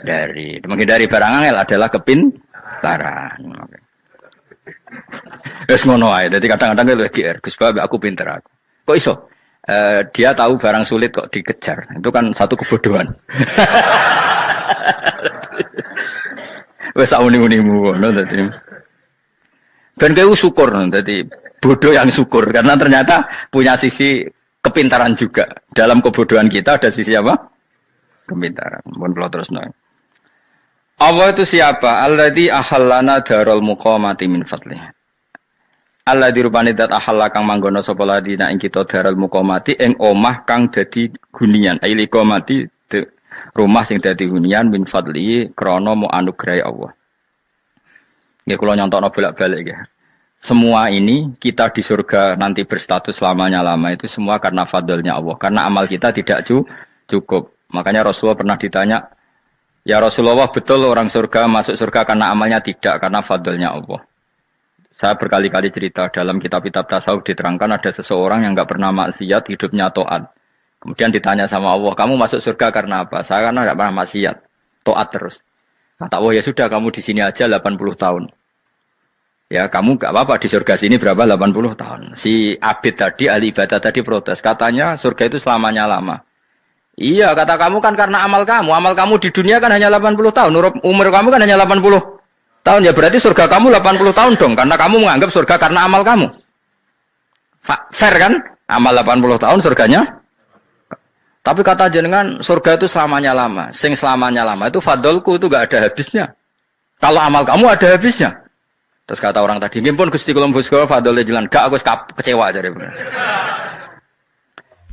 dari. Menghindari barang angel adalah kepin laran. Es ngono ae. Dadi kadang-kadang kowe GR, Gus aku pinter aku. Kok iso? Eh, dia tahu barang sulit kok dikejar. Itu kan satu kebodohan. Wes sak muni-munimu ngono Ben kowe syukur dadi bodoh yang syukur karena ternyata punya sisi kepintaran juga. Dalam kebodohan kita ada sisi apa? Kepintaran. Mohon kalau terus nang. Allah itu siapa? Allah di ahlana darul muqamati min fadlih. Allah di rupane dat ahalla kang manggono sapa dina ing kita darul muqamati ing omah kang dadi gunian. Aili komati rumah sing dadi hunian min fadli krono mu anugerai Allah. Ya kula nyontok bolak-balik gak semua ini kita di surga nanti berstatus lamanya lama itu semua karena fadlnya Allah karena amal kita tidak cukup makanya Rasulullah pernah ditanya ya Rasulullah betul orang surga masuk surga karena amalnya tidak karena fadlnya Allah saya berkali-kali cerita dalam kitab-kitab tasawuf diterangkan ada seseorang yang nggak pernah maksiat hidupnya toat kemudian ditanya sama Allah kamu masuk surga karena apa saya karena nggak pernah maksiat toat terus kata Allah ya sudah kamu di sini aja 80 tahun Ya kamu gak apa-apa di surga sini berapa 80 tahun. Si Abid tadi ahli ibadah tadi protes. Katanya surga itu selamanya lama. Iya kata kamu kan karena amal kamu. Amal kamu di dunia kan hanya 80 tahun. Umur kamu kan hanya 80 tahun. Ya berarti surga kamu 80 tahun dong. Karena kamu menganggap surga karena amal kamu. Fair kan? Amal 80 tahun surganya. Tapi kata jenengan surga itu selamanya lama. Sing selamanya lama itu fadolku itu gak ada habisnya. Kalau amal kamu ada habisnya. Terus kata orang tadi, pun Gusti kula mbusko fadole jalan gak aku kecewa jare.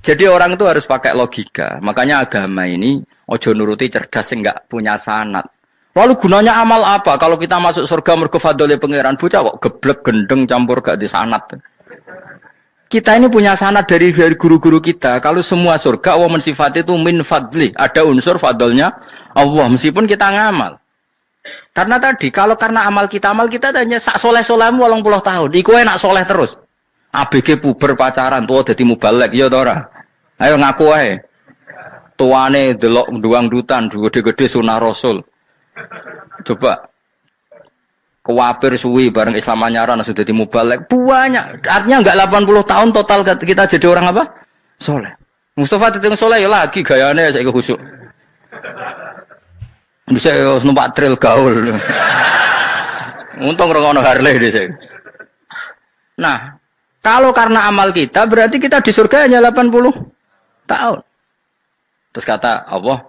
Jadi orang itu harus pakai logika. Makanya agama ini ojo nuruti cerdas yang gak punya sanat. Lalu gunanya amal apa? Kalau kita masuk surga mergo fadole pangeran bocah kok geblek gendeng campur gak di sanat. Kita ini punya sanat dari dari guru-guru kita. Kalau semua surga Allah mensifati itu min fadli, ada unsur fadolnya Allah meskipun kita ngamal. Karena tadi kalau karena amal kita amal kita tanya sak soleh solehmu walang puluh tahun. Iku enak soleh terus. ABG puber pacaran tua jadi mubalek ya tora. Ayo ngaku ae. Tuane delok duang dutan gede-gede sunah rasul. Coba kewapir suwi bareng Islam anyaran sudah jadi mubalek banyak. Artinya enggak 80 tahun total kita jadi orang apa? Soleh. Mustafa titik soleh ya lagi gayane saya khusyuk. Bisa harus numpak trail gaul. Untung rongono Harley sini Nah, kalau karena amal kita berarti kita di surga hanya 80 tahun. Terus kata Allah,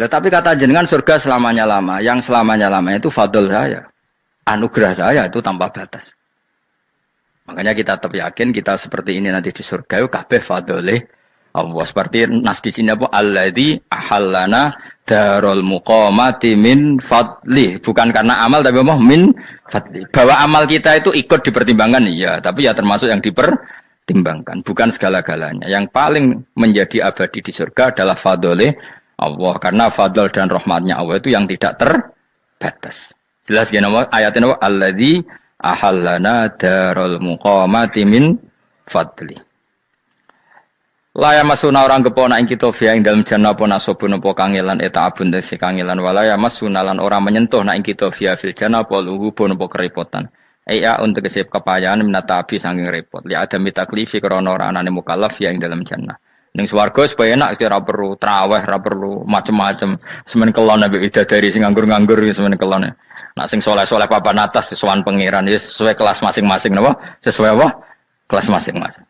ya tapi kata jenengan surga selamanya lama, yang selamanya lama itu fadl saya. Anugerah saya itu tanpa batas. Makanya kita tetap yakin kita seperti ini nanti di surga kabeh fadlih Allah seperti nas di sini apa alladzi ahallana darul muqamati min fadli bukan karena amal tapi Allah min fadli bahwa amal kita itu ikut dipertimbangkan iya tapi ya termasuk yang dipertimbangkan bukan segala-galanya yang paling menjadi abadi di surga adalah fadole Allah karena fadl dan rahmatnya Allah itu yang tidak terbatas jelas ya nama ayatnya Allah di ahallana darul muqamati min fadli Laya masuna orang kepona ing kita via ing dalam jannah apa nasobu napa kangelan eta abun tesi kangelan walaya masuna lan orang menyentuh nak ing kita fiha fil jannah apa luhu napa kerepotan. Eh, ya, untuk kesip kepayahan menata api sanging repot. Li ada klifi krono ora anane mukalaf yang ing dalam jannah. Ning swarga supaya enak kira perlu traweh ora perlu macem-macem. Semen kelon nabi dari sing nganggur-nganggur ya semen kelon. Ya. Nak sing soleh-soleh papa atas sesuai pangeran ya sesuai kelas masing-masing nopo Sesuai apa? Kelas masing-masing.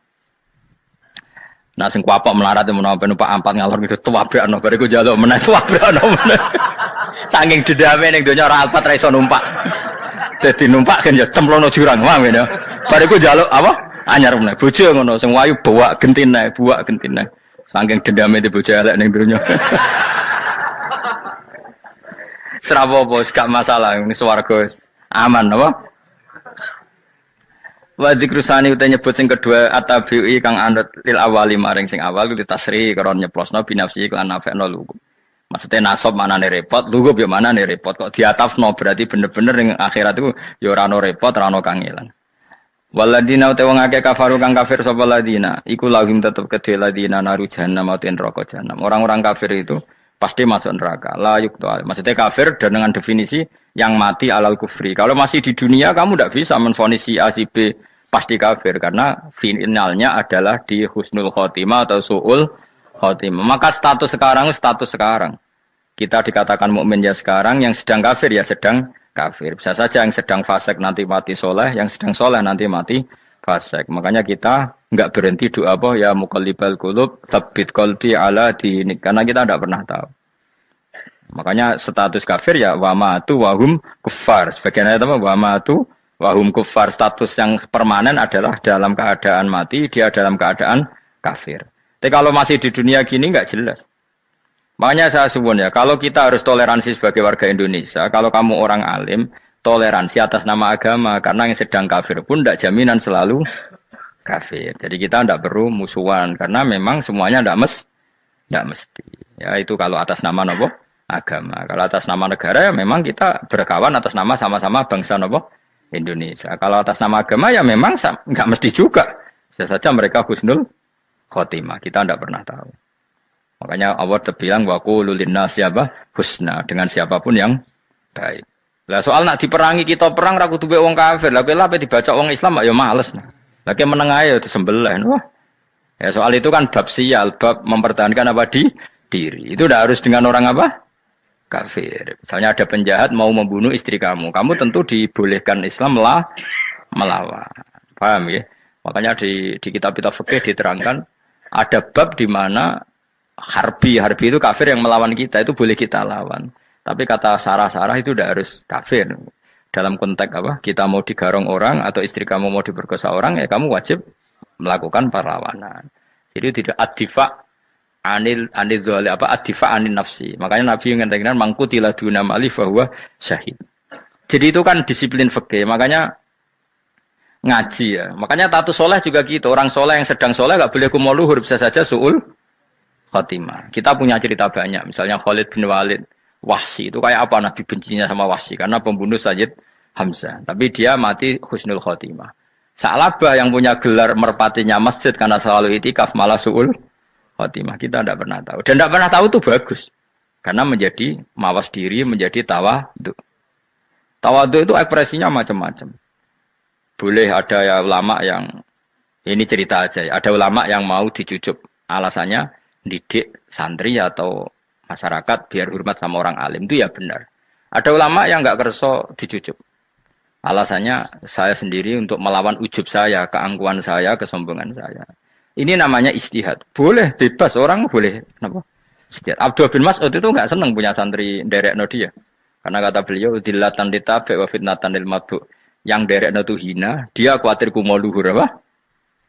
Nah sing kuapok melarat mau ben Pak Ampat ngalor gitu tuwabrakno bariku njaluk meneh tuwabrakno meneh. Saking dendame nih donya ora Alpat ra umpak numpak. Jadi numpak kan ya temlono jurang ya, ngene. Bariku jalo, apa? Anyar bujungono Bojo ngono sing wayu bawa bawa gentin naik Saking dedame di bojo elek ning serabo bos gak masalah, ini suarga aman apa? Wa dzikrusani uta nyebut sing kedua atabi'i kang anut lil awali maring sing awal kudu tasri karon nyeplosno binafsi lan nafekno lugu. Maksudnya nasab mana nih repot, lugu ya mana nih repot kok no berarti bener-bener yang akhirat itu yorano rano repot, rano kangilan Waladina uta wong akeh kafaru kang kafir sapa iku lahum tetep kedhe ladina naru jahannam atau neraka jana Orang-orang kafir itu pasti masuk neraka. Layuk doa. Maksudnya kafir dan dengan definisi yang mati alal kufri. Kalau masih di dunia kamu tidak bisa menfonis si A, si B, pasti kafir karena finalnya adalah di husnul khotimah atau suul khotimah. Maka status sekarang status sekarang. Kita dikatakan mukmin ya sekarang, yang sedang kafir ya sedang kafir. Bisa saja yang sedang fasik nanti mati soleh, yang sedang soleh nanti mati fasik. Makanya kita nggak berhenti doa apa ya mukalibal kulub tabit kolbi ala di karena kita tidak pernah tahu. Makanya status kafir ya wamatu wahum kufar. Sebagian ayat apa wamatu Wahum kufar status yang permanen adalah dalam keadaan mati, dia dalam keadaan kafir. Tapi kalau masih di dunia gini nggak jelas. Makanya saya sebut ya, kalau kita harus toleransi sebagai warga Indonesia, kalau kamu orang alim, toleransi atas nama agama, karena yang sedang kafir pun tidak jaminan selalu kafir. Jadi kita tidak perlu musuhan, karena memang semuanya tidak mes, tidak mesti. Ya itu kalau atas nama nopo agama. Kalau atas nama negara ya memang kita berkawan atas nama sama-sama bangsa nopo Indonesia. Kalau atas nama agama ya memang nggak mesti juga. Bisa saja mereka husnul khotimah. Kita tidak pernah tahu. Makanya Allah terbilang waku lulina siapa husna dengan siapapun yang baik. Lah soal nak diperangi kita perang ragu tuh wong kafir. Lah kowe dibaca wong Islam ya males. Nah. Lagi menengah itu ae ya disembelih. Nah. Wah. Ya soal itu kan bab sial, bab mempertahankan apa di diri. Itu udah harus dengan orang apa? kafir. Misalnya ada penjahat mau membunuh istri kamu, kamu tentu dibolehkan Islam lah melawan. Paham ya? Makanya di di kitab-kitab fikih diterangkan ada bab di mana harbi harbi itu kafir yang melawan kita itu boleh kita lawan. Tapi kata sarah-sarah itu tidak harus kafir. Dalam konteks apa? Kita mau digarong orang atau istri kamu mau diperkosa orang ya kamu wajib melakukan perlawanan. Jadi tidak adifa anil anil dzali apa adifa anil nafsi. Makanya Nabi mengatakan tila duna mali bahwa syahid. Jadi itu kan disiplin fakih Makanya ngaji ya. Makanya tato soleh juga gitu. Orang soleh yang sedang soleh nggak boleh kumoluhur bisa saja suul khotimah. Kita punya cerita banyak. Misalnya Khalid bin Walid Wahsi itu kayak apa Nabi bencinya sama Wahsi karena pembunuh Sayyid Hamzah. Tapi dia mati husnul khotimah. Sa'labah yang punya gelar merpatinya masjid karena selalu itikaf malah suul khotimah kita tidak pernah tahu dan tidak pernah tahu itu bagus karena menjadi mawas diri menjadi tawadu tawadu itu ekspresinya macam-macam boleh ada ya ulama yang ini cerita aja ya. ada ulama yang mau dicucup alasannya didik santri atau masyarakat biar hormat sama orang alim itu ya benar ada ulama yang nggak kerso dicucup alasannya saya sendiri untuk melawan ujub saya keangkuhan saya kesombongan saya ini namanya istihad. Boleh bebas orang boleh. Kenapa? Istihad. Abdul bin Mas'ud itu nggak seneng punya santri derek no dia. Karena kata beliau dilatan ditabe wa fitnatan lil mabuk. Yang derek no itu hina, dia khawatir kumoluhur apa?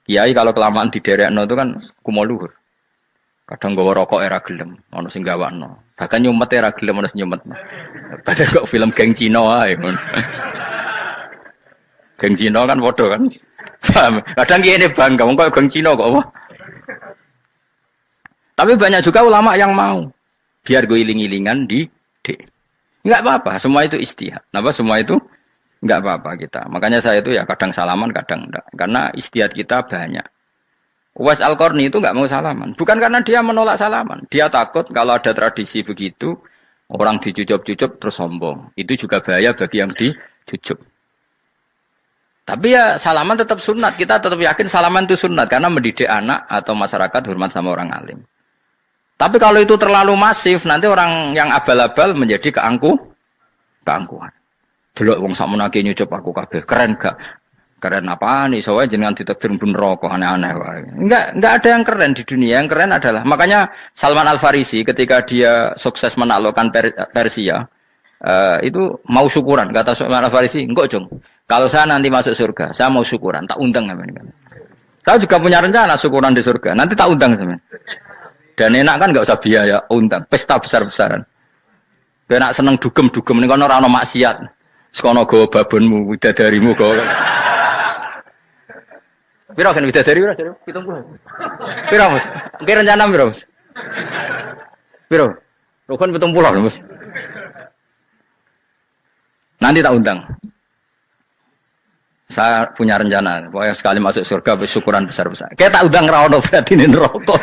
Kiai kalau kelamaan di derek no itu kan kumoluhur. Kadang gawa rokok era gelem, ono sing gawa no. Bahkan nyumet era gelem, ono nyumet. Padahal kok film geng Cina ae. geng Cina kan bodoh kan. Paham? Kadang ini bangga, kok geng Cina kok apa? Tapi banyak juga ulama yang mau biar gue iling-ilingan di D. Enggak apa-apa, semua itu istihad. Kenapa semua itu enggak apa-apa kita. Makanya saya itu ya kadang salaman, kadang enggak. Karena istihad kita banyak. Uwais al itu enggak mau salaman. Bukan karena dia menolak salaman. Dia takut kalau ada tradisi begitu, orang dicucup-cucup terus sombong. Itu juga bahaya bagi yang dicucup. Tapi ya salaman tetap sunat. Kita tetap yakin salaman itu sunat karena mendidik anak atau masyarakat hormat sama orang alim. Tapi kalau itu terlalu masif, nanti orang yang abal-abal menjadi keangku, keangkuhan. Delok wong sakmono ki nyucup aku kabeh. Keren gak? Keren apa nih? Soalnya jenengan ditakdir pun rokok aneh-aneh Enggak, enggak ada yang keren di dunia. Yang keren adalah makanya Salman Al Farisi ketika dia sukses menaklukkan Persia, uh, itu mau syukuran kata Salman Al Farisi, enggak jong kalau saya nanti masuk surga, saya mau syukuran, tak undang ini. Saya juga punya rencana syukuran di surga, nanti tak undang sama Dan enak kan nggak usah biaya undang, pesta besar-besaran. Enak seneng dugem-dugem ini nih kan orang-orang maksiat, sekono gowo babonmu, widadarimu gowo. Piro kan bisa dari piro? Pitung puluh. Piro mas? Piro rencana piro mas? Piro? kan pitung puluh mas. Nanti tak undang. Saya punya rencana, pokoknya sekali masuk surga bersyukuran besar-besar. Kayak tak udah ngerawat berarti ini Tapi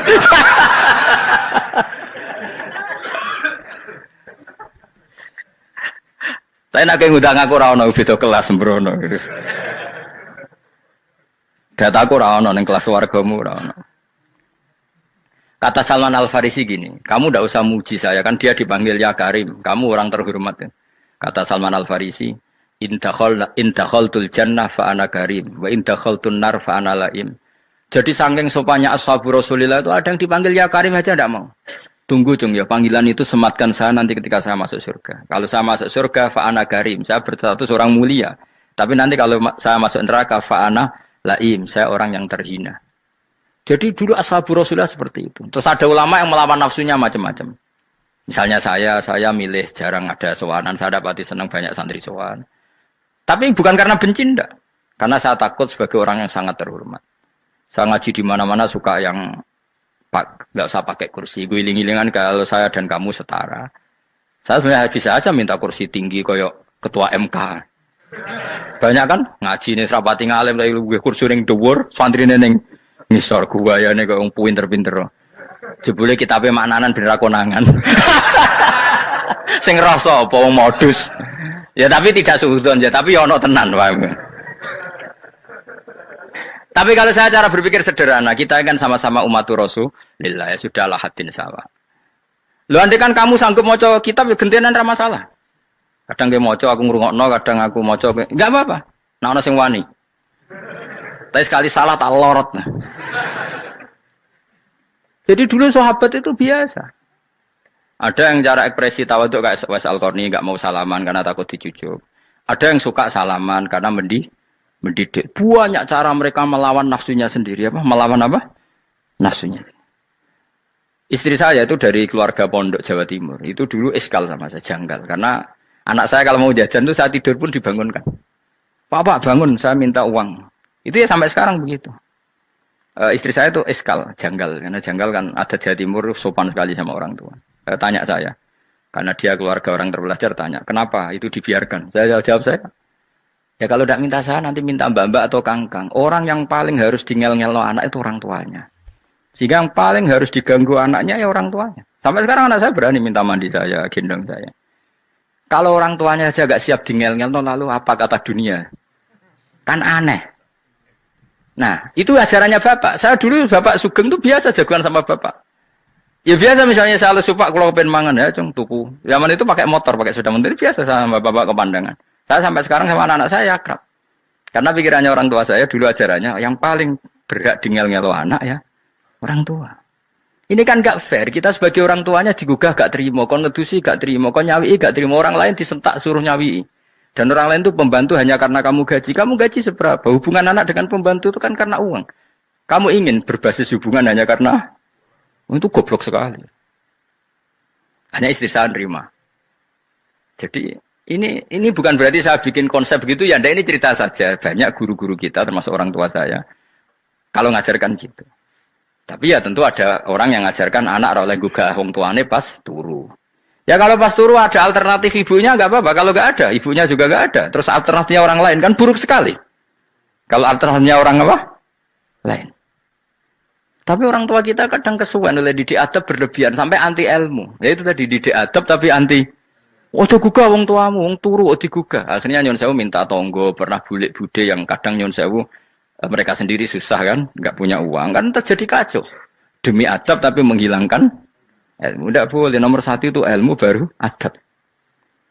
Saya nak ngundang aku rawono itu kelas sembrono. Data aku rawono neng kelas wargamu rawono. Kata Salman Al Farisi gini, kamu tidak usah muji saya kan dia dipanggil ya Karim, kamu orang terhormat. Kata Salman Al Farisi, Intakhol intakhaltul jannah fa ana karim wa intakhaltun nar fa ana laim. Jadi saking sopanya ashabu Rasulillah itu ada yang dipanggil ya karim aja tidak mau. Tunggu cung ya panggilan itu sematkan saya nanti ketika saya masuk surga. Kalau saya masuk surga fa karim, saya berstatus orang mulia. Tapi nanti kalau saya masuk neraka fa ana laim, saya orang yang terhina. Jadi dulu ashabu rasulillah seperti itu. Terus ada ulama yang melawan nafsunya macam-macam. Misalnya saya, saya milih jarang ada sowanan, saya dapati senang banyak santri sowan. Tapi bukan karena benci ndak. Karena saya takut sebagai orang yang sangat terhormat. Saya ngaji di mana-mana suka yang pak nggak usah pakai kursi. Gue iling-ilingan kalau saya dan kamu setara. Saya sebenarnya bisa aja minta kursi tinggi koyok ketua MK. Banyak kan ngaji ini serapati tinggal lagi gue kursi the world. santri neng ngisor gua ya nih kau pinter-pinter. Jebule kitabnya maknanan bener konangan. Sing rasa apa modus. Ya tapi tidak suudon ya, tapi yono ya tenan paham. Tapi kalau saya cara berpikir sederhana, kita kan sama-sama umat lillah ya sudahlah hatin sawa. Lu andai kan kamu sanggup moco kitab ya gentenan ra masalah. Kadang ge moco aku ngrungokno, kadang aku mau coba, enggak apa-apa. Nah ono sing wani. Tapi sekali salah tak lorot. Jadi dulu sahabat itu biasa. Ada yang cara ekspresi tawaduk kayak Wes Alkorni nggak mau salaman karena takut dicucuk. Ada yang suka salaman karena mendidih mendidik. Banyak cara mereka melawan nafsunya sendiri apa? Melawan apa? Nafsunya. Istri saya itu dari keluarga pondok Jawa Timur. Itu dulu eskal sama saya janggal karena anak saya kalau mau jajan tuh saat tidur pun dibangunkan. Papa bangun, saya minta uang. Itu ya sampai sekarang begitu. E, istri saya itu eskal, janggal karena janggal kan ada Jawa Timur sopan sekali sama orang tua. Eh, tanya saya. Karena dia keluarga orang terbelajar tanya, kenapa itu dibiarkan? Saya jawab saya, ya kalau tidak minta saya nanti minta mbak-mbak atau kangkang. Orang yang paling harus dingel-ngel anak itu orang tuanya. Sehingga yang paling harus diganggu anaknya ya orang tuanya. Sampai sekarang anak saya berani minta mandi saya, gendong saya. Kalau orang tuanya saja gak siap dingel-ngel, lalu apa kata dunia? Kan aneh. Nah, itu ajarannya Bapak. Saya dulu Bapak Sugeng itu biasa jagoan sama Bapak. Ya biasa misalnya saya pak kalau pengen mangan ya cung tuku. Zaman itu pakai motor, pakai sepeda menteri biasa sama bapak-bapak kepandangan. Saya sampai sekarang sama anak-anak saya akrab. Karena pikirannya orang tua saya dulu ajarannya yang paling berat dengel ngelo anak ya orang tua. Ini kan gak fair. Kita sebagai orang tuanya digugah gak terima, kon ngedusi gak terima, kon nyawi gak terima orang lain disentak suruh nyawi. Dan orang lain itu pembantu hanya karena kamu gaji. Kamu gaji seberapa? Hubungan anak dengan pembantu itu kan karena uang. Kamu ingin berbasis hubungan hanya karena itu goblok sekali. Hanya istri saya nerima. Jadi ini ini bukan berarti saya bikin konsep begitu ya, ini cerita saja. Banyak guru-guru kita termasuk orang tua saya kalau ngajarkan gitu. Tapi ya tentu ada orang yang ngajarkan anak oleh juga orang tuane pas turu. Ya kalau pas turu ada alternatif ibunya nggak apa-apa. Kalau nggak ada, ibunya juga nggak ada. Terus alternatifnya orang lain kan buruk sekali. Kalau alternatifnya orang apa? Lain. Tapi orang tua kita kadang kesuwen oleh didik adab berlebihan sampai anti ilmu. Ya itu tadi didik adab tapi anti Oh guga wong tuamu, wong turu oh guga. Akhirnya nyon sewu minta tonggo pernah bulik bude yang kadang nyon sewu eh, mereka sendiri susah kan, nggak punya uang kan terjadi kacau. Demi adab tapi menghilangkan ilmu. Tidak boleh nomor satu itu ilmu baru adab.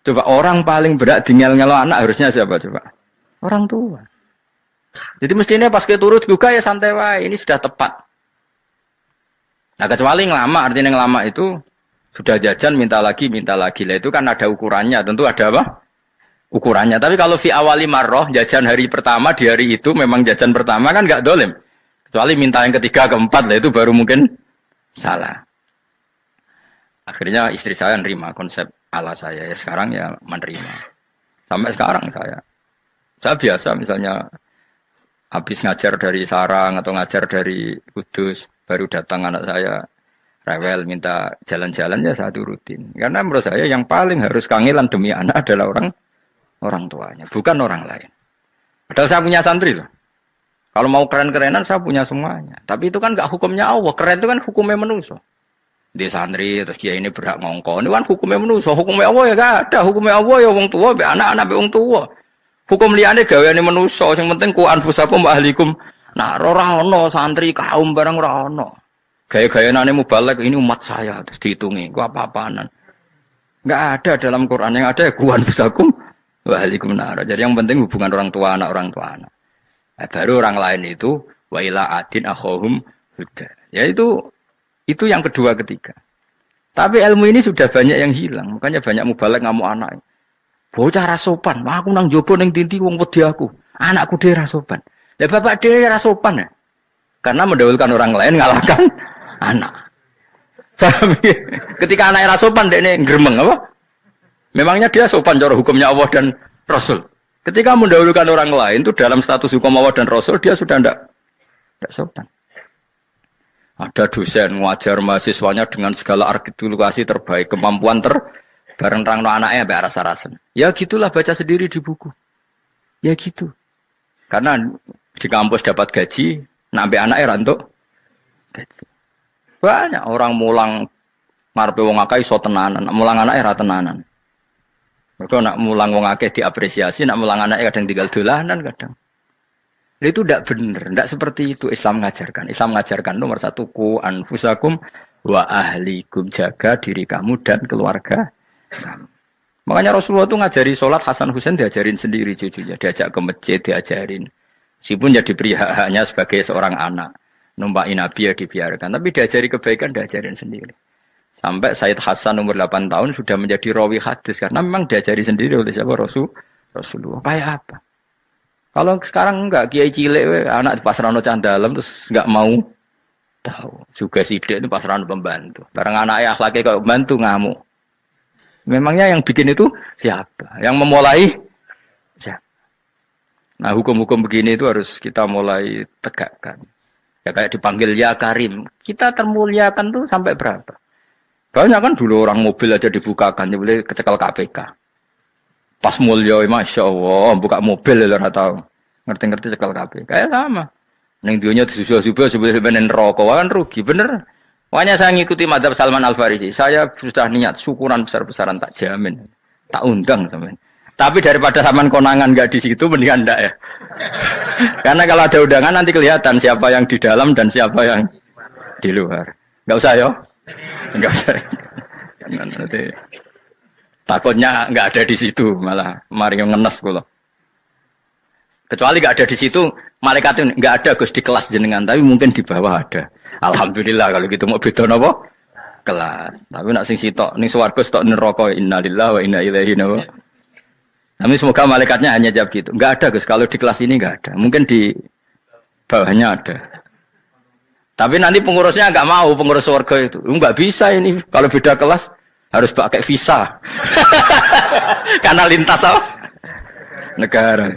Coba orang paling berat dinyal ngelo anak harusnya siapa coba? Orang tua. Jadi mestinya pas ke turut juga ya santai wae. Ini sudah tepat. Nah kecuali ngelama, artinya ngelama itu sudah jajan minta lagi minta lagi lah itu kan ada ukurannya tentu ada apa ukurannya tapi kalau fi awali marroh jajan hari pertama di hari itu memang jajan pertama kan nggak dolim kecuali minta yang ketiga keempat lah itu baru mungkin salah akhirnya istri saya nerima konsep ala saya ya sekarang ya menerima sampai sekarang saya saya biasa misalnya habis ngajar dari sarang atau ngajar dari kudus baru datang anak saya rewel minta jalan-jalan ya saya turutin karena menurut saya yang paling harus kangelan demi anak adalah orang orang tuanya bukan orang lain padahal saya punya santri loh kalau mau keren-kerenan saya punya semuanya tapi itu kan gak hukumnya Allah keren itu kan hukumnya manusia di santri terus dia ini berhak ngongko ini kan hukumnya manusia hukumnya Allah ya gak ada hukumnya Allah ya wong tua anak-anak wong tua hukum liane ini manusia yang penting ku anfusakum wa ahlikum Nah, roh no santri kaum bareng roh no gaya mau balik ini umat saya terus dihitungi, gua apa apaanan Enggak ada dalam Quran yang ada ya kuan besakum wahalikum nara. Jadi yang penting hubungan orang tua anak orang tua anak. Nah, baru orang lain itu ila adin akhohum huda. Ya itu itu yang kedua ketiga. Tapi ilmu ini sudah banyak yang hilang, makanya banyak mubalek ngamuk anak. Bocah rasopan, wah aku nang jopo neng tinti wong wedi aku, anakku dia rasopan. Ya bapak dia ya sopan ya. Karena mendahulukan orang lain ngalahkan anak. Ya? Ketika anak era sopan dia ini geremeng apa? Memangnya dia sopan cara hukumnya Allah dan Rasul. Ketika mendahulukan orang lain itu dalam status hukum Allah dan Rasul dia sudah tidak tidak sopan. Ada dosen wajar mahasiswanya dengan segala artikulasi terbaik, kemampuan ter bareng rangno anaknya sampai rasa rasen. Ya gitulah baca sendiri di buku. Ya gitu. Karena di kampus dapat gaji, nabi anak era untuk Banyak orang mulang marpe wong akeh iso tenanan, mulang anak era tenanan. Mereka nak mulang wong akeh diapresiasi, nak mulang anak kadang tinggal dolanan kadang. Itu tidak benar, tidak seperti itu Islam mengajarkan. Islam mengajarkan nomor satu ku anfusakum wa ahlikum jaga diri kamu dan keluarga Makanya Rasulullah itu ngajari sholat Hasan Husain diajarin sendiri cucunya, diajak ke masjid diajarin. Meskipun jadi pria hak-haknya sebagai seorang anak. numpak Nabi ya dibiarkan. Tapi diajari kebaikan diajarin sendiri. Sampai Said Hasan umur 8 tahun sudah menjadi rawi hadis. Karena memang diajari sendiri oleh siapa? Rasul, Rasulullah. Kayak apa? Kalau sekarang enggak, kiai cilik we, anak di pasrano dalam terus enggak mau tahu. Juga sidik itu pasaran pembantu. Barang anak ayah akhlaknya kok pembantu ngamuk. Memangnya yang bikin itu siapa? Yang memulai Nah hukum-hukum begini itu harus kita mulai tegakkan. Ya kayak dipanggil ya Karim. Kita termuliakan tuh sampai berapa? Banyak kan dulu orang mobil aja dibukakan, boleh kecekal KPK. Pas mulia, masya Allah, buka mobil ya orang tahu. Ngerti-ngerti cekal KPK, ya sama. Neng dunia disusul-susul sebelum benen rokok kan rugi, bener. Makanya saya ngikuti madhab Salman Al Farisi. Saya sudah niat syukuran besar-besaran tak jamin, tak undang teman. Tapi daripada saman konangan nggak di situ, mendingan ndak ya. Karena kalau ada undangan nanti kelihatan siapa yang di dalam dan siapa yang di luar. Gak usah yo, gak usah. nanti takutnya nggak ada di situ, malah mari ngenes kalau. Kecuali nggak ada di situ, malaikat itu nggak ada gus di kelas jenengan, tapi mungkin di bawah ada. Alhamdulillah kalau gitu mau beda nopo kelas. Tapi nak sing sitok ning swarga sitok neraka innalillahi wa inna ilaihi raji'un. Tapi semoga malaikatnya hanya jawab gitu. Enggak ada Gus, kalau di kelas ini enggak ada. Mungkin di bawahnya ada. Tapi nanti pengurusnya enggak mau pengurus warga itu. Enggak bisa ini kalau beda kelas harus pakai visa. Karena lintas apa? Oh. Negara.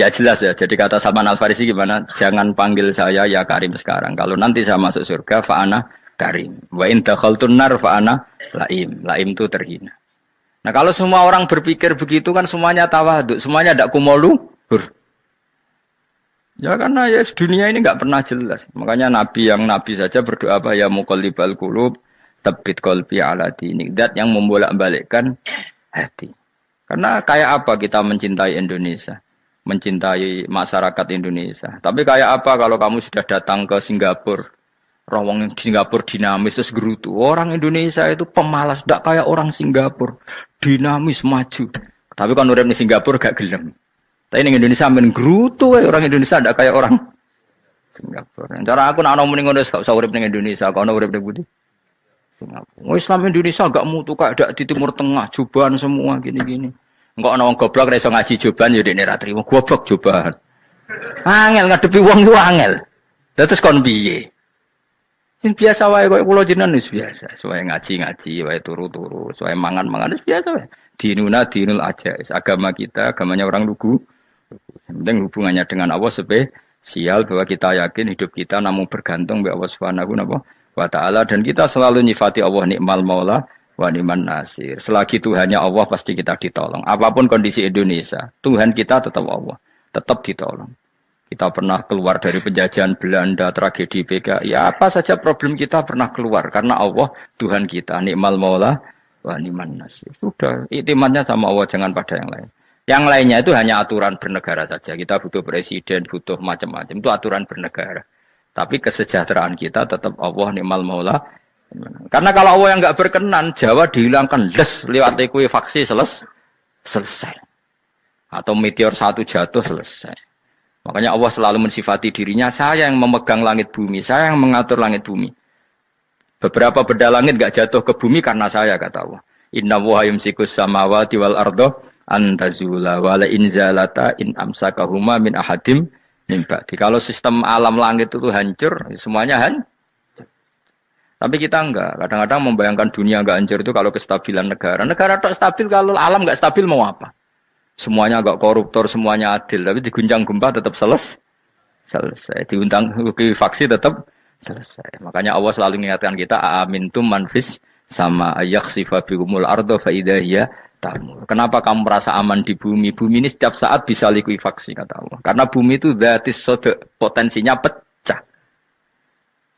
Ya jelas ya. Jadi kata Salman Al Farisi gimana? Jangan panggil saya ya Karim sekarang. Kalau nanti saya masuk surga, faana Karim. Wa in dakhaltun nar faana laim. Laim itu terhina. Nah kalau semua orang berpikir begitu kan semuanya tawaduk, semuanya tidak kumolu. Ya karena ya dunia ini nggak pernah jelas. Makanya Nabi yang Nabi saja berdoa apa ya mukolibal kulub tebit kolbi ala dini. Dat yang membolak balikkan hati. Karena kayak apa kita mencintai Indonesia, mencintai masyarakat Indonesia. Tapi kayak apa kalau kamu sudah datang ke Singapura, Orang Singapura dinamis terus gerutu. Orang Indonesia itu pemalas, tidak kayak orang Singapura. Dinamis maju. Tapi kan orang di Singapura gak gelem. Tapi ini Indonesia main gerutu, orang Indonesia tidak kayak orang Singapura. Cara aku nak ngomong nih gak usah di Indonesia, kau urip di Budi. Singapura. Oh, Islam Indonesia gak mutu kayak dak di Timur Tengah, cobaan semua gini-gini. Enggak ana wong goblok rasa ngaji cobaan jadi ya dekne terima goblok jubah. Angel ngadepi uang lu angel. Lah terus kon yang biasa wae kok kula jenengan wis biasa, suwe ngaji-ngaji, wae turu-turu, suwe mangan-mangan wis biasa wae. Dinuna dinul Is agama kita agamanya orang lugu. Yang penting hubungannya dengan Allah sial bahwa kita yakin hidup kita namun bergantung be Allah Subhanahu wa taala dan kita selalu nyifati Allah nikmal maula wa niman nasir. Selagi Tuhannya Allah pasti kita ditolong. Apapun kondisi Indonesia, Tuhan kita tetap Allah, tetap ditolong. Kita pernah keluar dari penjajahan Belanda, tragedi PKI. Ya, apa saja problem kita pernah keluar karena Allah Tuhan kita, nikmal maula wa niman nasib. Sudah, itimannya sama Allah jangan pada yang lain. Yang lainnya itu hanya aturan bernegara saja. Kita butuh presiden, butuh macam-macam. Itu aturan bernegara. Tapi kesejahteraan kita tetap Allah nikmal maula. Karena kalau Allah yang nggak berkenan, Jawa dihilangkan les lewat vaksin seles, selesai. Atau meteor satu jatuh selesai. Makanya Allah selalu mensifati dirinya, saya yang memegang langit bumi, saya yang mengatur langit bumi. Beberapa benda langit gak jatuh ke bumi karena saya, kata Allah. Inna wuha yumsikus samawati wal ardo antazula wala inzalata in amsakahuma min ahadim nimbati. Kalau sistem alam langit itu hancur, ya semuanya hancur. Tapi kita enggak. Kadang-kadang membayangkan dunia enggak hancur itu kalau kestabilan negara. Negara tak stabil kalau alam enggak stabil mau apa? semuanya agak koruptor, semuanya adil, tapi diguncang gempa tetap selesai. Selesai. Diundang vaksin tetap selesai. Makanya Allah selalu mengingatkan kita amin tu manfis sama ayak sifabikumul ardo faidahya tamu. Kenapa kamu merasa aman di bumi? Bumi ini setiap saat bisa likuifaksi kata Allah. Karena bumi itu datis sode potensinya pecah.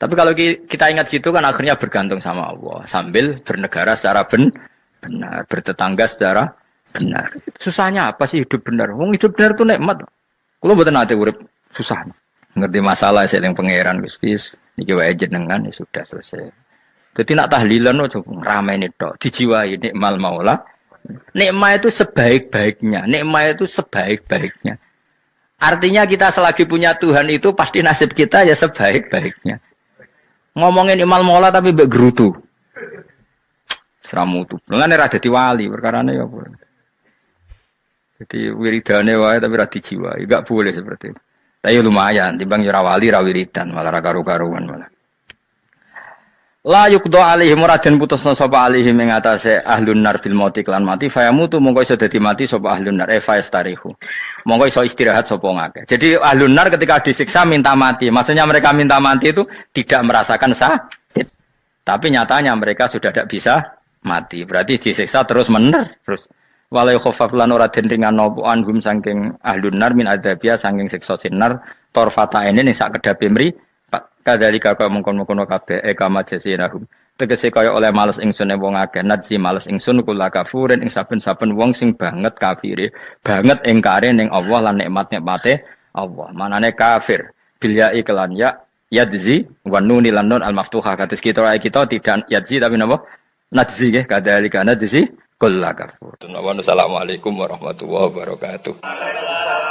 Tapi kalau kita ingat situ kan akhirnya bergantung sama Allah sambil bernegara secara ben benar, bertetangga secara benar. Susahnya apa sih hidup benar? Wong hidup benar itu nikmat. Kulo mboten nate urip susah. Ngerti masalah sing ning pangeran gusti. Niki wae jenengan ya sudah selesai. Jadi nak tahlilan ojo rame ini dok. Dijiwai nikmal maula. Nikmat itu sebaik-baiknya. Nikmat itu sebaik-baiknya. Artinya kita selagi punya Tuhan itu pasti nasib kita ya sebaik-baiknya. Ngomongin imal maula tapi mbek gerutu. Seramutu. Mulane ra dadi wali berkarana ya. Pun. Jadi wiridane wae tapi rati jiwa, enggak boleh seperti itu. Tapi ya lumayan, timbang bang ya wali ra wiridan malah ra karu-karuan malah. La yuqdo alaihim raden putusna sapa alaihim ing atase ahlun nar bil mati klan mati fayamutu mongko iso dadi mati sapa ahlun nar eh, fa yastarihu. Mongko iso istirahat sapa ngake. Jadi ahlun nar ketika disiksa minta mati, maksudnya mereka minta mati itu tidak merasakan sakit. Tapi nyatanya mereka sudah tidak bisa mati. Berarti disiksa terus menerus walau yukhaffaf lan ora den ringano anhum saking ahlun nar min adzabia saking siksa sinar torfata ini ning sak kedhape mri kadzalika kaya mungkon-mungkon kabeh e kama tegese kaya oleh males ingsun wong akeh nadzi males ingsun kula kafurin ing saben-saben wong sing banget kafire banget ingkare ning Allah lan nikmat-nikmate Allah manane kafir bilyai iklan ya yadzi wa nuni lan nun al maftuha kados kita kita tidak yadzi tapi napa nadzi nggih kadzalika nadzi Kulla Assalamualaikum warahmatullahi wabarakatuh.